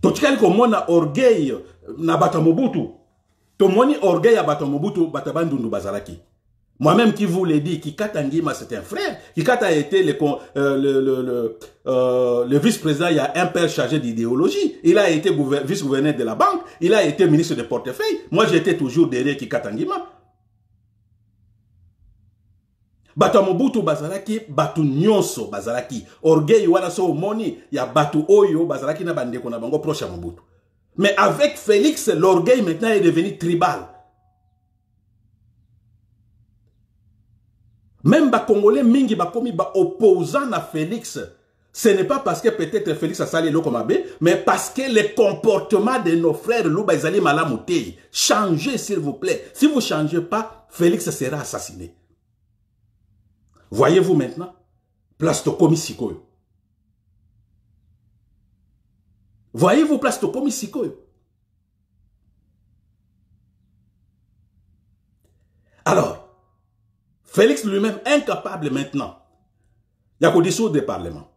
Totikali à orgueil na bata mobutu tomoni orgueil à bato mobutu Batabandundu moi-même qui vous l'ai dit kikata ngima c'est un frère kikata a été euh, euh, le, vice-président il y a un père chargé d'idéologie il a été vice-gouverneur de la banque il a été ministre de portefeuille moi j'étais toujours derrière kikata ngima bato mobutu bazalaki nyonso bazalaki orgueil wana so y ya batu oyo bazalaki na bandeko na bango proche à mobutu mais avec Félix, l'orgueil maintenant est devenu tribal. Même les Congolais mingi bakomi opposant à Félix. Ce n'est pas parce que peut-être Félix a salé le comme mais parce que le comportement de nos frères Louba Izali changez s'il vous plaît. Si vous ne changez pas, Félix sera assassiné. Voyez-vous maintenant, place de Voyez-vous place comme ici, Alors, Félix lui-même incapable maintenant. Il y a dissoudre le Parlement.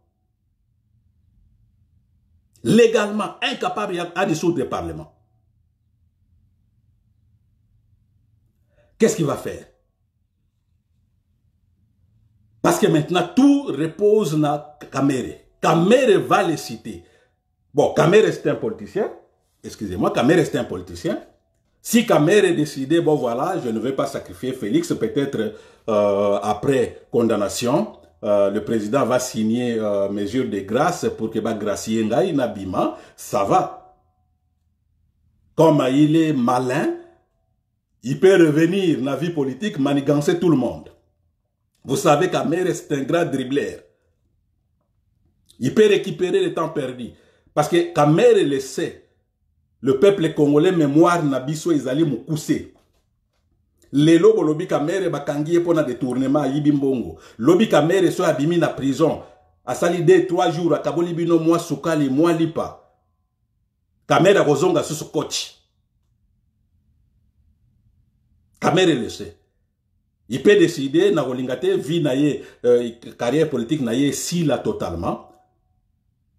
Légalement incapable à dissoudre le Parlement. Qu'est-ce qu'il va faire Parce que maintenant, tout repose dans La Kamere va les citer. Bon, Kamé est un politicien. Excusez-moi, Kamé est un politicien. Si est décidé, bon voilà, je ne vais pas sacrifier Félix, peut-être euh, après condamnation, euh, le président va signer euh, mesure de grâce pour que bah, gracier un ça va. Comme il est malin, il peut revenir dans la vie politique, manigancer tout le monde. Vous savez Kamer est un grand dribbler. Il peut récupérer le temps perdu. Parce que Kamere le sait, le peuple congolais mémoire na biso ezali mokuse. lelo bolobi kamere b'akangie pendant le tournement détournement ayibi lobi kamere soit abimi na prison A 2 trois jours à kaboli bino mwa sukali moi lipa kamere Rozonga susu coach. kamere sait. il peut décider na kolinga vie na ye euh, carrière politique na ye a totalement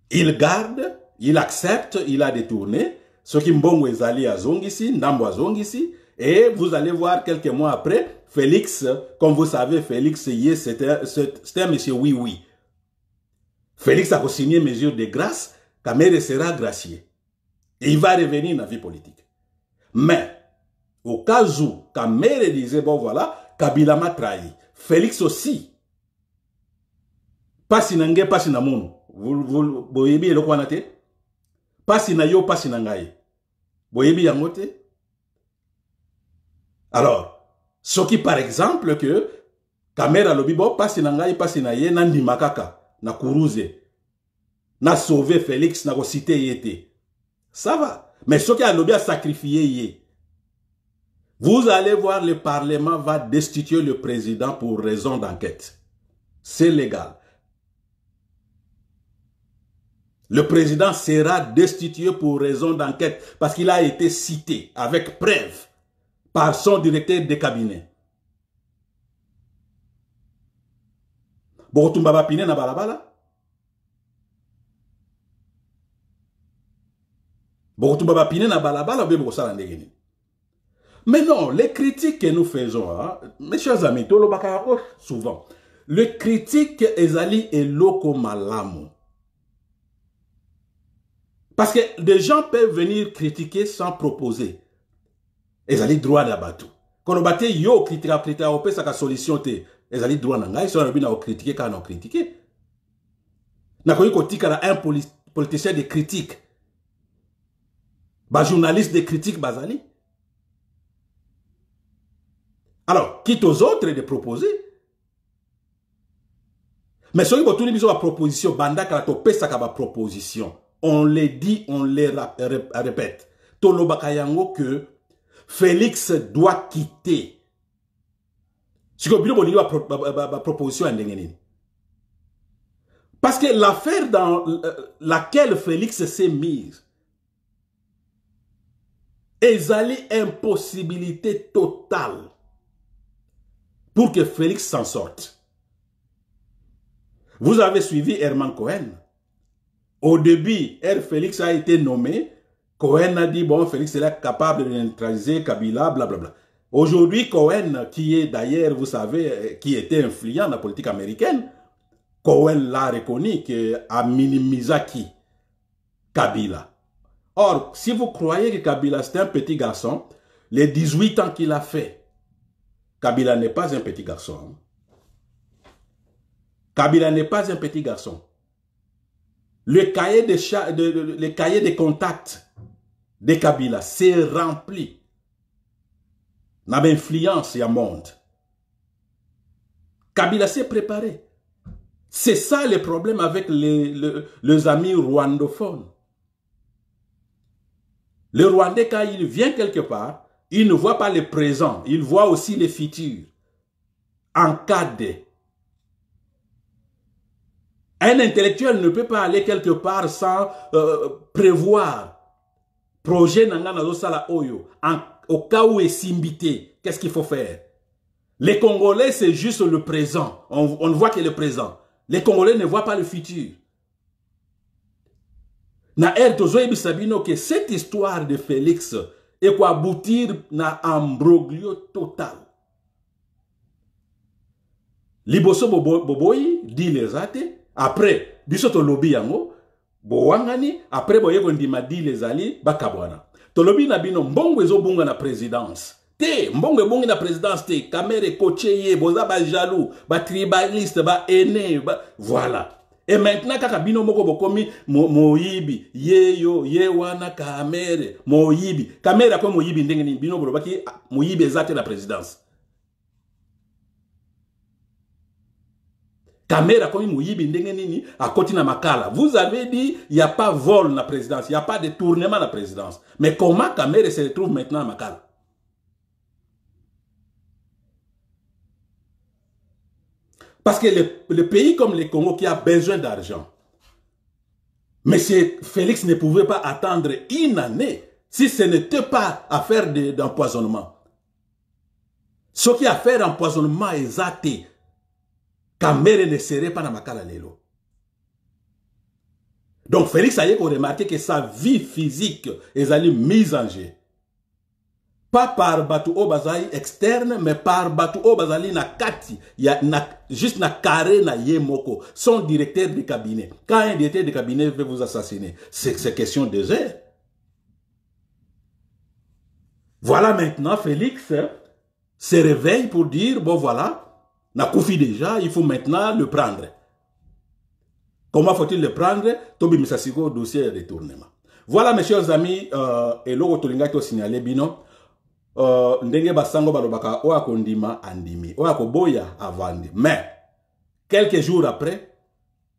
il garde il accepte, il a détourné. Ce qui Mbongo allé à Zongisi, Ndambo à ici. Et vous allez voir quelques mois après, Félix, comme vous savez, Félix c'était c'était monsieur oui-oui. Félix a signé mesure de grâce, Kamere sera gracié. Et il va revenir dans la vie politique. Mais, au cas où Kamere disait, bon voilà, Kabila m'a trahi. Félix aussi. Pas sinange, pas sinamoun. Vous voyez bien le quoi pasi na yo pasi na ngai bien yango te alors qui, par exemple que kamera pas bo pasi na ngai pasi na ye na kuruze n'a sauvé félix n'a cité cité, ça va mais soki à sacrifier yé vous allez voir le parlement va destituer le président pour raison d'enquête c'est légal le président sera destitué pour raison d'enquête parce qu'il a été cité avec preuve par son directeur de cabinet. na balabala. na balabala Mais non, les critiques que nous faisons, hein, mes chers amis, oh, souvent, les critiques Ezali et Loko Malamu, parce que des gens peuvent venir critiquer sans proposer. Ils ont le droit bateau. Quand on te yo okritika que opesaka solution ont le droit sont ngai à critiquer quand on kaka na okritike nakoki kotikala un politicien de critique bah, journaliste de critique bazali alors quitte aux autres de proposer mais si ne botuni une proposition, banda kala une proposition. On les dit, on les répète. Tolo que Félix doit quitter. Ce que proposition Parce que l'affaire dans euh, laquelle Félix s'est mise, une impossibilité totale pour que Félix s'en sorte. Vous avez suivi Herman Cohen. Au début, R. Félix a été nommé. Cohen a dit, bon, Félix est là capable de neutraliser Kabila, blablabla. Aujourd'hui, Cohen, qui est d'ailleurs, vous savez, euh, qui était influent dans la politique américaine, Cohen l'a reconnu, que a minimisé qui Kabila. Or, si vous croyez que Kabila, c'est un petit garçon, les 18 ans qu'il a fait, Kabila n'est pas un petit garçon. Kabila n'est pas un petit garçon. Le cahier de, contacts de Kabila s'est rempli. N'a influence le monde. Kabila s'est préparé. C'est ça le problème avec les, amis rwandophones. Le Rwandais, quand il vient quelque part, il ne voit pas le présent, il voit aussi le futur. En de un intellectuel ne peut pas aller quelque part sans euh, prévoir projet nangana sala oyo au cas où est simbité. Qu'est-ce qu'il faut faire Les Congolais, c'est juste le présent. On, ne voit que le présent. Les Congolais ne voient pas le futur. Na sabino que cette histoire de Félix est quoi aboutir na ambroglio total. Liboso boboyi dit les athées après biso tolobi yango bowangani après boye kondima dile ezali bakabwana tolobi na bino mbongo bonga na présidence te mbongo ebongi na présidence te kamere coaché ye boza jalou, ba tribaliste, ba... ba voilà Et maintenant kaka bino moko bokomi mo, moyibi ye yo ye wana kamere moyibi kamere ko moyibi ndenge nini bino baki moyibi eza te na présidence comme à Makala. Vous avez dit, il n'y a pas vol dans la présidence, il n'y a pas de tournement dans la présidence. Mais comment caméra se retrouve maintenant à Makala Parce que le, pays comme le Congo qui a besoin d'argent, M. Félix ne pouvait pas attendre une année si ce n'était pas affaire d'empoisonnement. Ce qui est affaire d'empoisonnement exacté, kamere ne serait pas dans ma lelo. Donc Félix a remarqué que sa vie physique est allée mise en jeu. Pas par batu bazali externe, mais par batu bazali na kati, ya, na, juste na carré na yemoko, son directeur de cabinet. Quand un directeur de cabinet veut vous assassiner, c'est question de jeu. Voilà maintenant Félix se réveille pour dire, bon voilà, na Koufi déjà, il faut maintenant le prendre. Comment faut-il le prendre Tobi Misasiko, dossier retournement. Voilà mes chers amis, euh, et logo tolinga to signaler bino. Euh, ndenge basango balobaka oya kondima andimi, oya koboya avandi. Mais quelques jours après,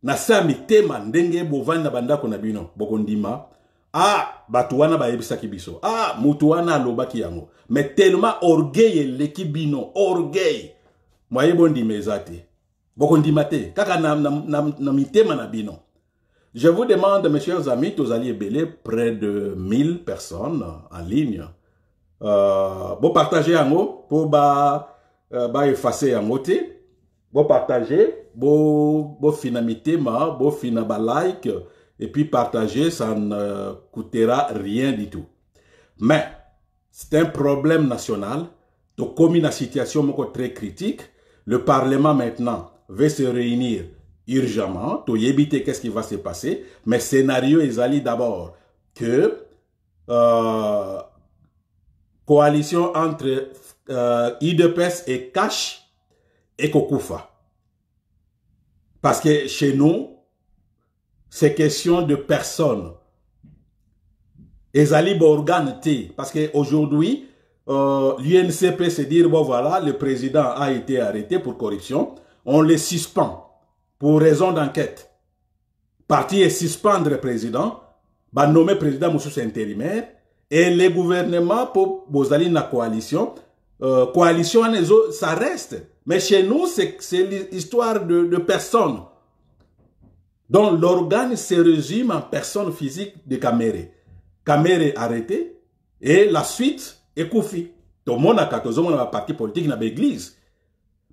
na sami tema ndenge bovanda bandako na bino bokondima ah batuana wana bayebisaki biso ah mutuana wana yango mais tellement orgueil l'équipe bino orgueil kaka je vous demande mes chers amis alliés belé près de 1000 personnes en ligne euh, partager yango mot pour euh, ba yango te bopartage partager bo mitema et puis partager, ça ne coûtera rien du tout. Mais c'est un problème national. Donc, comme une situation très critique, le Parlement maintenant veut se réunir urgemment. éviter qu'est-ce qui va se passer? Mais scénario, ils d'abord que euh, coalition entre euh, IDPS et Cash et Kokufa. Parce que chez nous, c'est question de personnes. Ezali allaient organiser. Parce qu'aujourd'hui, euh, peut se dire, bon voilà, le président a été arrêté pour corruption, on le suspend pour raison d'enquête. Parti est suspendre le président, bah, nommer président Moussous intérimaire, et le gouvernement pour Bozali la coalition, euh, coalition ça reste. Mais chez nous, c'est l'histoire de, personnes. dont l'organe se résume en personne physique de Caméré. Caméré arrêté, et la suite, ekufi tomonaka tozomona parti politique na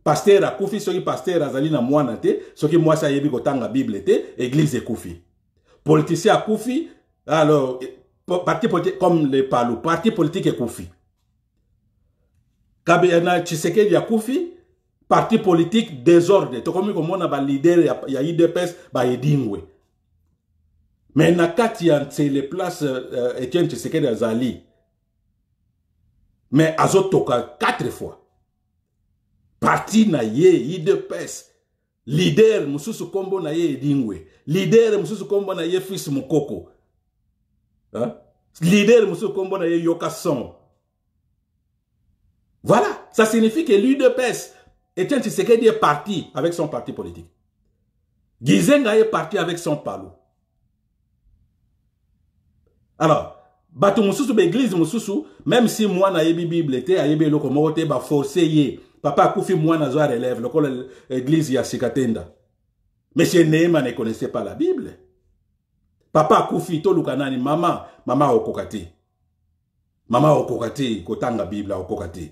a ce akufi soki pasteur azali na mwana te soki mwasi ayebi kotanga bible te église ekufi politicien akufi alors eh, parti politique comme le palu parti politique ekufi y a akufi parti politique désordre tokomi komona balider ya, ya idps baedingwe Mais na kati ya tu place etienne euh, euh, uh, tshisekedi azali mais azotoka quatre fois parti na ye idps Leader mususu nkombo na ye Dingwe, leader mususu kombo na ye fils moukoko. hein? leader Voilà, ça signifie que l'UDPS est un Tshisekedi est parti avec son parti politique. Gizenga est parti avec son palo. Alors, bato mosusu baeglize mosusu meme si mwana ayebi bible te ayebi eloko moko te baforce ye papa akufi mwana azwa relève lokola eglize ya sikatenda monsieur neema ne connaissait pas la bible papa akufi toluka nani mama mama aokoka te mama aokoka te kotanga bible aokoka te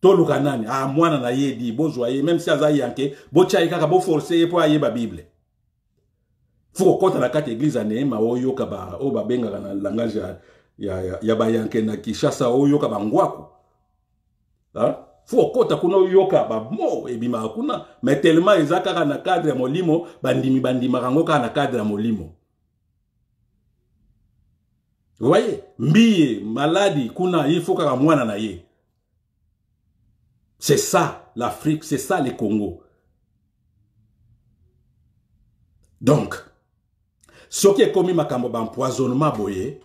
toluka nani ah, mwana na ye di bozwa ye meme si aza yanke botya ye kaka boforce ye mpo ayeba bible fo kokɔta na kati eglize ya neema oyoka oyo babengaka na langage ya, ya, ya bayanke na kinshasa oyoka bangwaku fo okɔta kuna oyoka bamo ebimaka kuna ma telema eza kaka na cadre ya molimo bandimi bandimaka yango kaka na cadre ya molimo owaye mbiye maladi kuna ye fo kaka mwana na ye c'est ça l'afrique c'est ça le congo donc soki ekomi makambo bampoisonnement boye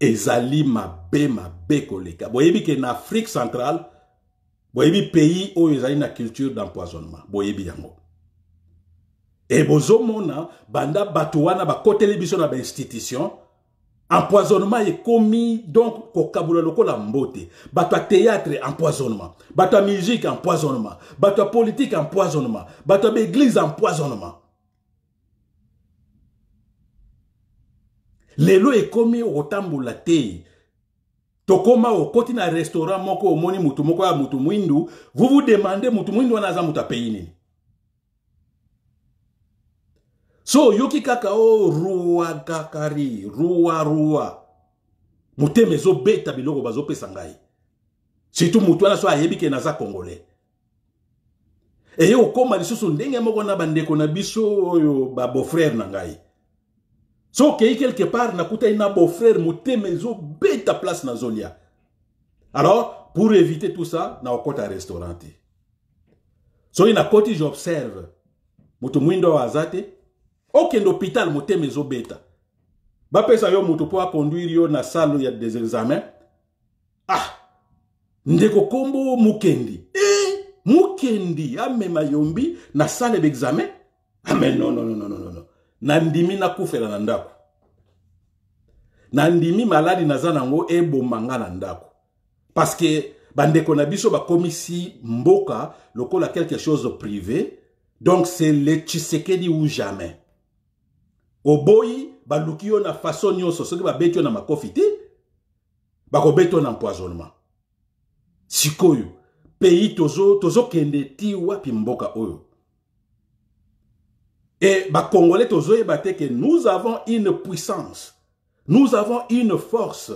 ezali ma mabe koleka boyebi ke na afrique centrale boyebi pays oyo ezali na culture d'empoisonnement boyebi yango et bozomona banda bato wana bakoteli biso na institution, empoisonnement commis donc kokabola lokola mbote bato a théâtre empoisonnement bato musique empoisonnement bato politique empoisonnement bato église empoisonnement lelo ekomi otambola te tokóma okóti na restaurant moko omoni mutu moko ya mutu mwindu vous vous demandez mutu mwindu wana aza mutu apeyi nini so oyoki kaka o oh, ruwagakari ruwaruwa motema ezobeta biloko bazopesa ngai surtout mutu wana so ayebi ke naza congolais eye okóma lisusu ndenge moko na bandeko na biso oyo babofrere na ngai so okei quelque part na nakutai na bofrere maison beta place na zolia. alors pour éviter tout ça na okota restaurant te na koti j'observe moto mwindo azate, aucun hôpital mouté hôpital beta. Ba pesa yo moto pour conduire yo na y ya des examens ah ndeko mukendi eh! mukendi, mukendi me ma yombi na salle d'examen. ah mais non, non, non, non, non nandimi nakufela na ndako nandimi maladi nazanango nango ebo nga ndako parce que bandeko na biso komisi mboka lokola quelque chose privé donc c'est le di ou jamais oboyi ba na façon nyonso ba ba betyo na makofite. Ba ko empoisonnement. na empoisonnement sikoyo pays tozo, tozo ti wapi mboka oyo et bah, Congolais, que nous avons une puissance, nous avons une force.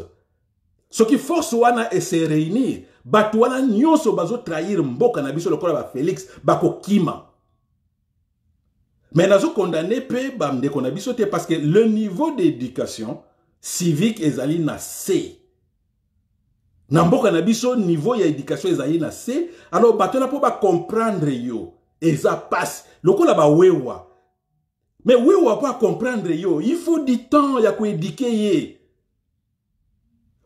Ce qui force wana et se réunir, bato wana nyonso bazo trahir mboka na biso lokola ba Félix kima Mais nazo condamné pe bamdeko na biso te parce que le niveau d'éducation civique ezali na C. Na mboka na biso niveau ya éducation ezali na C, alors bato na po ba comprendre yo. Eza passe lokola ba wewa mais oui, on va comprendre yo il faut du temps ya même ye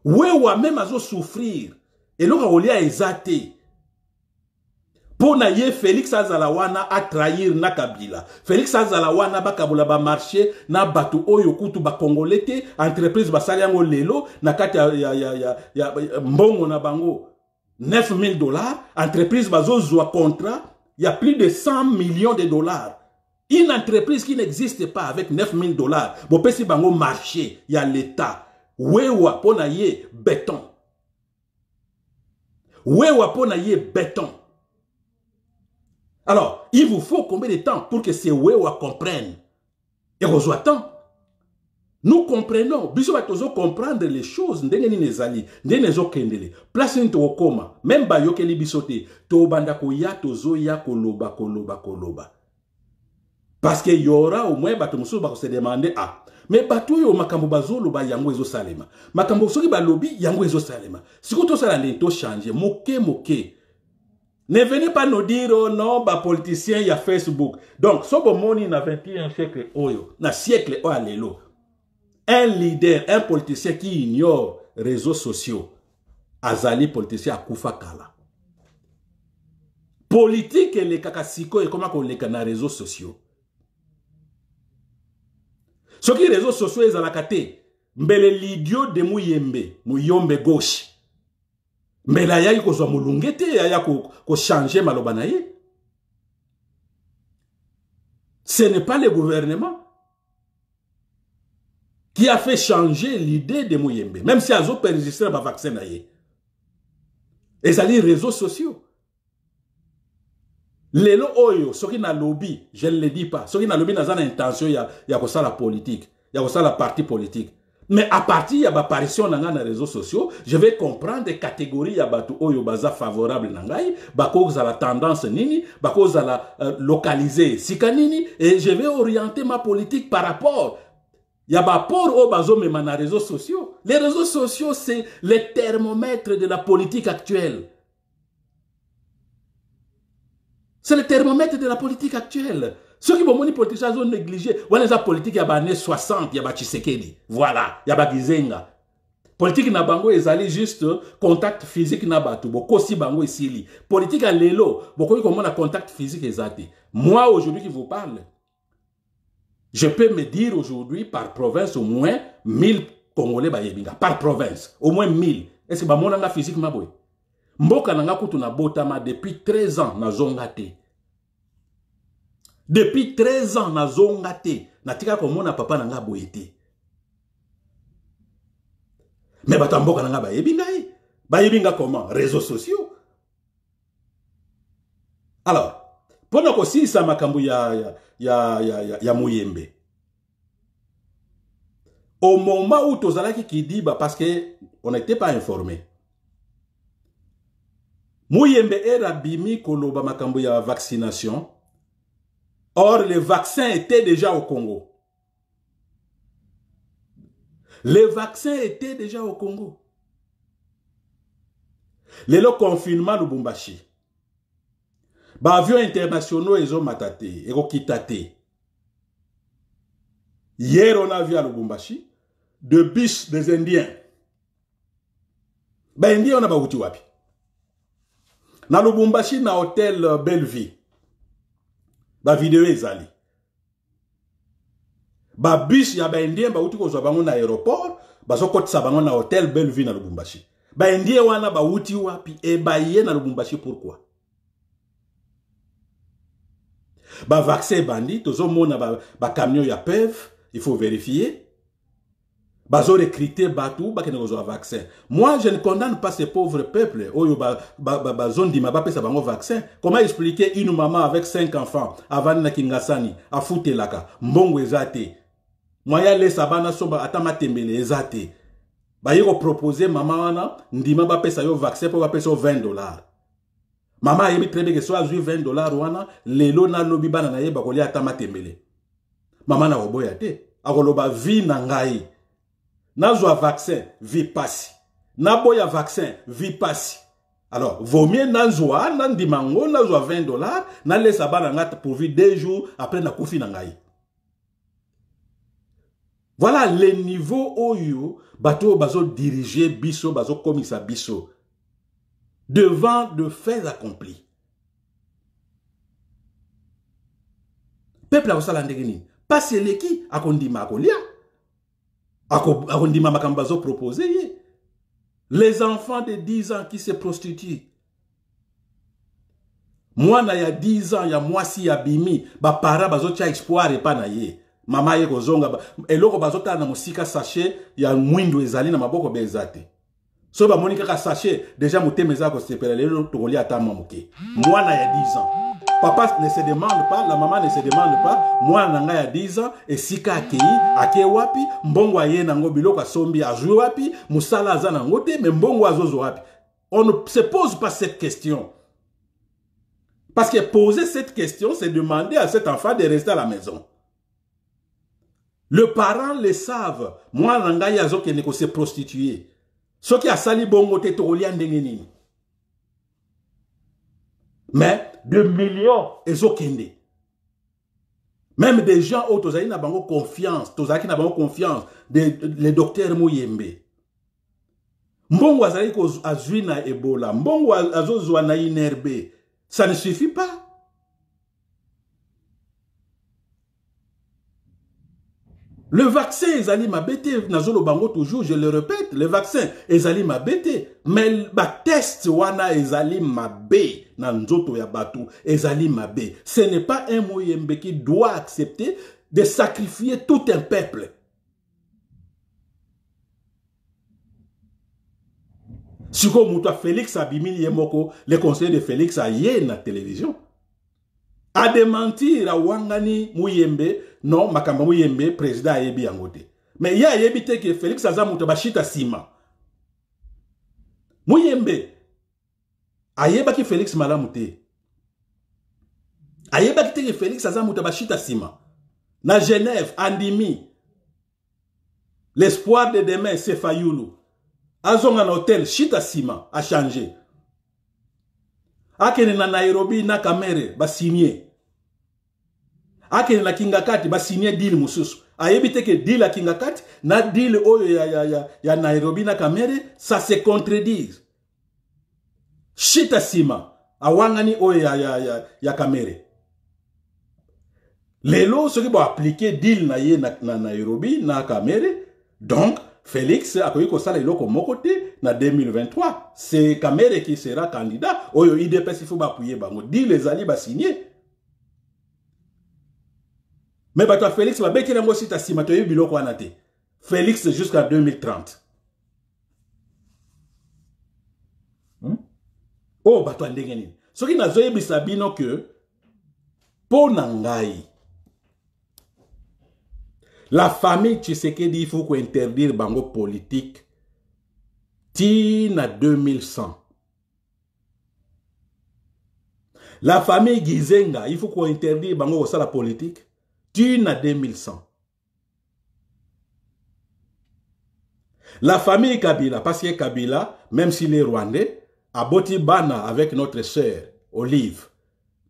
Et même azosouffrir Et akolia à te pour na yé félix Azalawana a trahir na kabila félix Azalawana wana ba marché na batu oyo kutu ba entreprise ba yango lelo na kati ya, ya, ya, ya, ya mbongo na bango 9000 dollars entreprise zo contrat ya plus de 100 millions de dollars une entreprise qui n'existe pas avec 9000 dollars, bopesi bango marché, il y a l'État. Wewa pona ye béton. Wewa pona ye béton. Alors, il vous faut combien de temps pour que ces wewa comprennent Et vous attendez Nous comprenons, biso batozo comprendre les choses ndenge nini ezali, ndenge kendele. Place une tokoma, même ba yokeli biso un to banda ko ya tozo ya koloba koloba koloba parce qu'il y aura au moins bato mosusu bako se demander ah mais bato oyo makambo ba yango salema makambo soki balobi yango ezosalema sikoyo tosala to changer moke moke ne venez pas nous dire oh non y ya facebook donc so bomoni na 21 siècle oyo na siècle oh alelo un leader un politicien qui ignore réseaux sociaux azali politicien akufa kala kakasiko et koma ko leka na réseaux sociaux qui réseaux sociaux ils te mbele lidio de Mouyembe, Mouyombe gauche mbele ayaki kozwa molunge te aya ko changer ce n'est pas le gouvernement qui a fait changer l'idée de Mouyembe. même si à bavaccin Ils ça les réseaux sociaux lelo oyo le lobby, je ne le dis pas qui na naza une intention Il a, il y a ya ça partie politique mais à partir de l'apparition dans les réseaux sociaux je vais comprendre des catégories favorables sont baza favorable na la la tendance nini bakozala la euh, localiser Sika nini et je vais orienter ma politique par rapport Il ya bapport oyo dans les réseaux sociaux les réseaux sociaux c'est le thermomètre de la politique actuelle c'est le thermomètre de la politique actuelle. Ceux qui vont les politiciens ont négligé. Voilà les politiques, il y a années 60, il y a Tshisekedi. Voilà, il y a Gizenga. Politique na bango ezali juste contact physique na batu. Bokosi bango ici. Politique à l'élo. Bokosi comment la contact physique ezati. Moi aujourd'hui qui vous parle, je peux me dire aujourd'hui par province au moins 1000 Congolais yebinga. Par province. Au moins 1000. Est-ce que ba monanga physiquement boy? mboka nanga kutu na depuis 13 ans depuis 13 ans n'a zongate. natika komona papa na nga Mais je me mboka nanga comment réseaux sociaux alors pour que makambo ya, ya, ya, ya, ya, ya au moment où tozalaki dit parce que on n'était pas informé muyembe bimi koloba makambo ya vaccination or le vaccins était déjà au congo le vaccin était déjà au congo Le confinement lubumbashi avions internationaux mataté, ils ont quitté. hier on a vu à lubumbashi de bus des indiens Indiens on a bauti wapi na lubumbashi na hotel euh, Ba vidéo ezali Ba babus ya ba uti kozwa bango na aéroport bazokotisa bango na hotel Bellevue na lubumbashi indien wana uti wapi eh, ba ebaye na lubumbashi pourquoi? Ba bavaccin ebandi tozomona na ba ya peve il faut vérifier bazo recruter batu bakende kozwa vaccin moi je ne condamne pas ces pauvres peuples oyo di maba pesa bango vaccin comment expliquer une maman avec 5 enfants avandi na kingasani afutelaka mbongo ezate. Moyale y'a les sabana somba atama tembele eza ba baye proposer mama wana ndima pesa yo vaccin pour bapesa 20 dollars mama yemi très bien que soit 20 dollars wana lelo na lobi bana na ye atama tembele Maman na woboyate. te akoloba vi na ngai nazwa vaccin vipasi naboya vaccin vipasi alors vomie nazwa nan dimango, nazwa 20 dollars nan nalesa bana pour vivre deux jours après nakufi na ngai voilà le niveau oyo bato bazo diriger biso bazo komisa biso devant de faits accomplis peuple Pas Pas nini le ki akondima akolia akondima les enfants de 10 ans qui se prostituent Moi, y ya 10 ans ya mwasi ya bimi bapara bazotya espoir epa na ye mama ye kozonga ba, eloko bazotala na mosika sache ya mwindu ezali na maboko beza te so bamoni kaka sache deja motema eza kosepela lelo tokolia ata Moi, moke y ya 10 ans papa ne se demande pas la maman ne se demande pas moi ya 10 ans wapi nango wapi mbongo wapi on ne se pose pas cette question parce que poser cette question c'est demander à cet enfant de rester à la maison le parent le savent Moi, na ngai prostitué. kose prostituer qui sali bongo te mais de millions ezokende même des gens au oh, tozali na bango confiance tozalaki na bango confiance de, les le moyembe mbongo azalaki azwi na ebola mbongo azozwa na inrb ça ne suffit pas Le vaccin, ezali mabete, nazolo bango toujours, je le répète, le vaccin, ezali mabete, mais le test wana ezali mabé, nanzoto ya batu, ezali Ce n'est pas un moyembe qui doit accepter de sacrifier tout un peuple. Siko muto Félix Abimili Yemoko, le conseiller de Félix a yé na télévision, a démentir à Wangani Mouyembe, non makamba muyembe président ayebi yebi Mais me y ayebi te ke félix chita sima. bashita sima muyembe ki félix malamu Ayeba ki te félix aza chita sima. na genève andimi l'espoir de demain sefayulu azonga na hotel shita a changé. changé. na nairobi na kamere signé akende na Kingakati va signer deal mususu Ayebite te deal la kinga na deal oyo ya, ya, ya, ya nairobi na kamere ça se contredit shita Sima, awangani oyo ya, ya, ya, ya kamere lelo soki appliquer deal na ye na, na nairobi na kamere donc félix a akoki kosala eloko moko mokote, na 2023 c'est kamere qui sera candidat oyo idps ifo bapuye bango deal ezali signer mais bato ya félix que tu sita nsima toyebi biloko wana félix jusqu'à 2030 hmm? oh bato ya ce qui n'a nazoyebisa bino que que pour Nangai, la famille faut qu'on interdire bango politique tina 2100 la famille gizenga faut qu'on bango la politique d'une à 2100. La famille Kabila, parce que Kabila, même s'il est rwandais, a Bana avec notre sœur, Olive.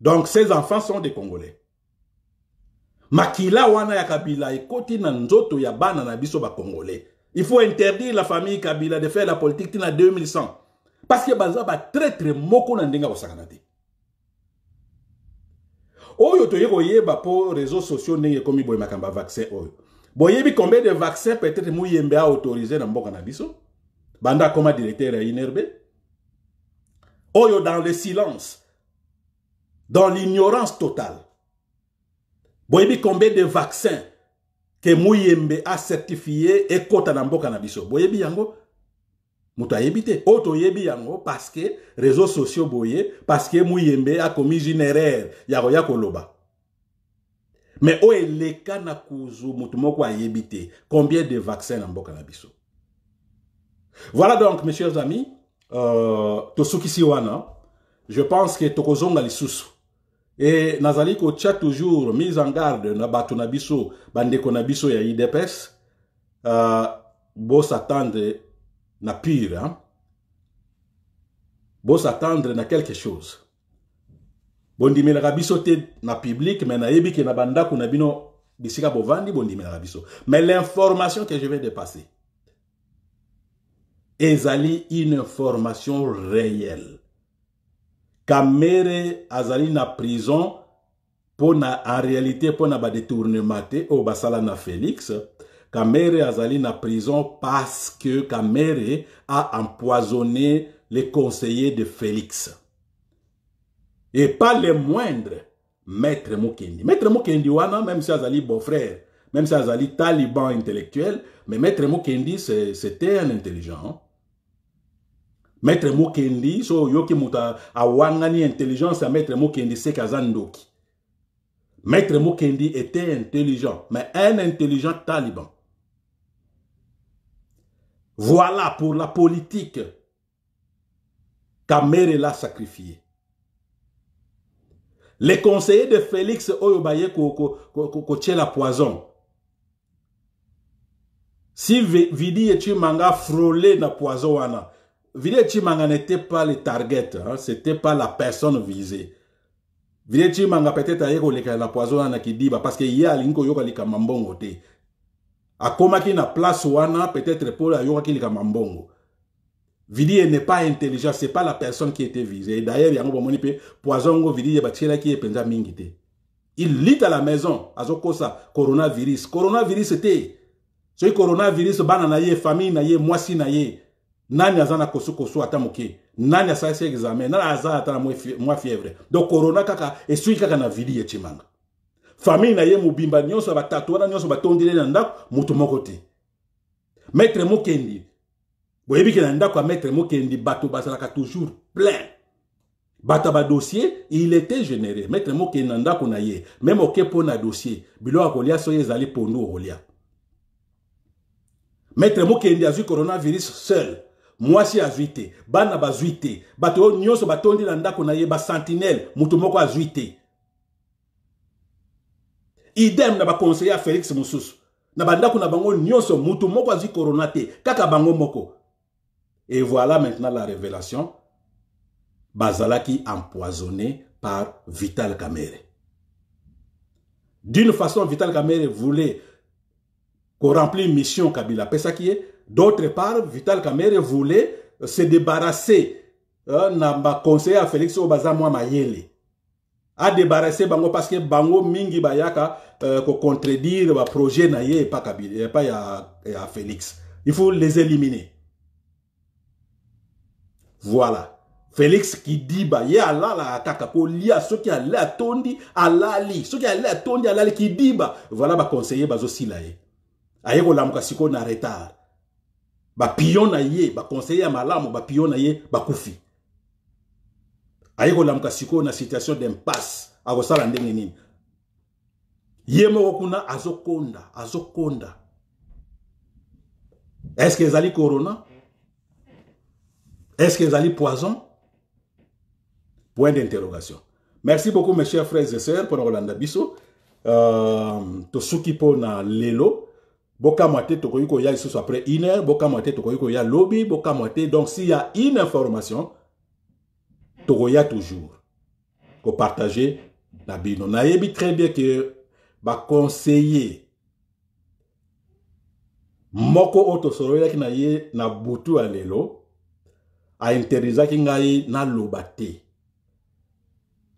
Donc ses enfants sont des Congolais. Makila wana ya Kabila Koti na nzoto ya bana na biso ba Congolais. Il faut interdire la famille Kabila de faire la politique à 2100. Parce que baza très très moko na ndenga sa te oyo toye yeba po réseaux sociaux ndenge komi boye makambo vaccin oyo combien de vaccins peut-être muyembe autorisé na mboka na biso banda koma directeur ya inerbe oyo dans le silence dans l'ignorance totale boyebi combien de vaccin ke certifié acertifie ekota na mboka na biso boyebi yango moto ayebi te oyo toyebi yango que réseau sociaux boye a commis une erreur ya roya koloba me oyo eleka na kuzu moutou moko a combien de vaccins en mboka na voilà donc mes chers amis euh, si wana je pense que tokozonga lisusu Et nazali tcha toujours mise en garde na bato na biso ya idps euh, bo na pira hein? bozattendre na quelque chose la biso te na public mais yebi ke na bandako na bino bisika bovandi bon la biso mais l'information que je vais dépasser ezali une information réelle kamere azali na prison pour na en réalité pour na badetournement te oyo na félix Kamere azali na prison parce que Kamere a empoisonné les conseillers de Félix. Et pas le moindre Maître Mukendi. Maître Mukendi même si azali beau-frère, même si azali taliban intellectuel, mais Maître Mukendi, c'était un intelligent. Hein. Maître Mukendi, so yoki a awangani intelligence à Maître Mukendi, c'est Kazandoki. Maître Mukendi était intelligent, mais un intelligent taliban. Voilà pour la politique l'a sacrifié. Les conseillers de Félix Oyobaye la Poison. Si Vidi Chimanga frôlait la Poison, Vidi Chimanga n'était pas le target, hein, ce n'était pas la personne visée. Vidi Chimanga peut-être a eu l'a poison qui dit, bah, parce qu'il y a l'inko yoka lika mambongote ki na place wana peut-être paul ki likambo mbongo vidi e n'est pas intelligent c'est pas la personne qui était visée y a un bon mpe poison yango vidi ye batielaki ki e penza mingi il lit à la maison azokosa coronavirus coronavirus te soki coronavirus bana na ye famille na ye mwasi na ye nani azana kosu kosu ata moke nani asalisi examen nani aza ata na mwa fièvre donc corona kaka esui kaka na vidi e ti famille na ye mobimba nyonso ba batatu wana nyonso batondeli na ndako moto moko te maître mokendi boyebi ke na ndako maître mokendi bato bazalaka toujours plein bato ba dossier, il était généré maître mokendi na ndako na ye Même oke na dossier bilou ya kolia soki ezali pondu okolia maître mokendi coronavirus seul mwasi si bana bazuite, bato nyonso batondi na ndako na ye basentinele moto moko azuite idem na bakonseiller à félix Moussous. na bandako na bango nyonso mutu moko azwi coronater, te kaka moko et voilà maintenant la révélation bazalaki empoisonné par vital Kamere. d'une façon vital Kamere voulait qu'on remplisse mission kabila qui d'autre part vital Kamere voulait se débarrasser euh, na conseiller à félix oyo mayele a débarrasser bango parce que bango mingi bayaka euh, contredire ba projet na ye pas kabila eh, pas ya, ya Félix il faut les éliminer voilà Félix qui dit bah ye la ataka ko lia ceux qui allaient atondi alali ceux qui allaient atondi alali qui dit bah voilà ba conseiller bazo sila aye ko lamuka siko na retard ba pion na ye ba conseiller malamu ba pion na ye ba kufi aye kolamuka sikoyo na situation dimpasse sala ndenge nini Yemo azokonda. kuna azokonda azokonda qu'ils allaient corona Est-ce qu'ils allaient poison point d'interrogation merci beaucoup mes chers frères et sœurs pour kolanda biso euh, tosuki na lelo bokamwa te tokoki koya Boka après iner, boka bokamwa te tokoki ya lobby. Boka donc s'il y a une information toroya toujours kopartage na bino nayebi très bien ba conseiller. moko oyo tosololelaki na ye na butu a lelo ki ngai na lobate.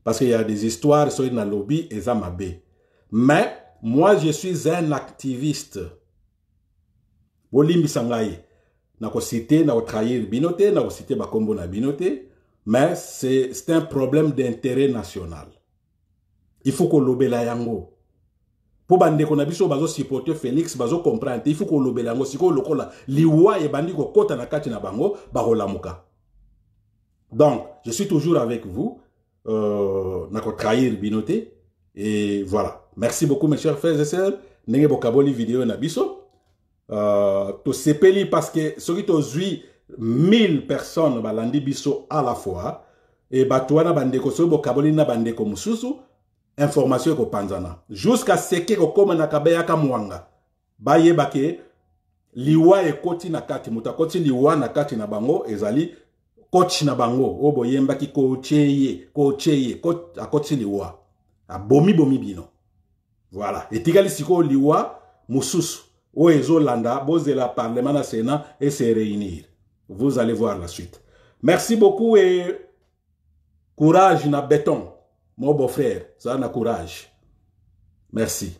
parce qu'il y a des histoires sur na lobby et mabe. Mais moi, je suis un activiste. Bolimbi sangai. na ko cité, na ko trahir binote, na ko cité kombo na binote. Mais c'est un problème d'intérêt national. Il faut que la yango. Pour bande qu'on a biso bazo supporter Félix bazo comprendre, il faut que l'obé yango siko lokola liwa e bandi ko kota na kati na bango Donc, je suis toujours avec vous. Euh, nako trahir binote et voilà. Merci beaucoup mes chers frères et sœurs. Nenge bokaboli vidéo na biso. Euh, to sepeli parce que qui to zui 1000 personnes balandi biso à la fois et bato wana bandeko soki bokaboli na bandeko mosusu information ekopanzana jusqu'à seke ekokomanaka bayaka mwanga bayeba ke liwa ekoti na kati moto akoti liwa na kati na bango ezali coach na bango oyo boyembaki koche ye koche ye akoti liwa abomi bomi bino voilà etikali sikoyo liwa mosusu oyo ezolanda bozela parlement na sénat ese réunir Vous allez voir la suite. Merci beaucoup et courage na béton. Mon beau-frère, ça na courage. Merci.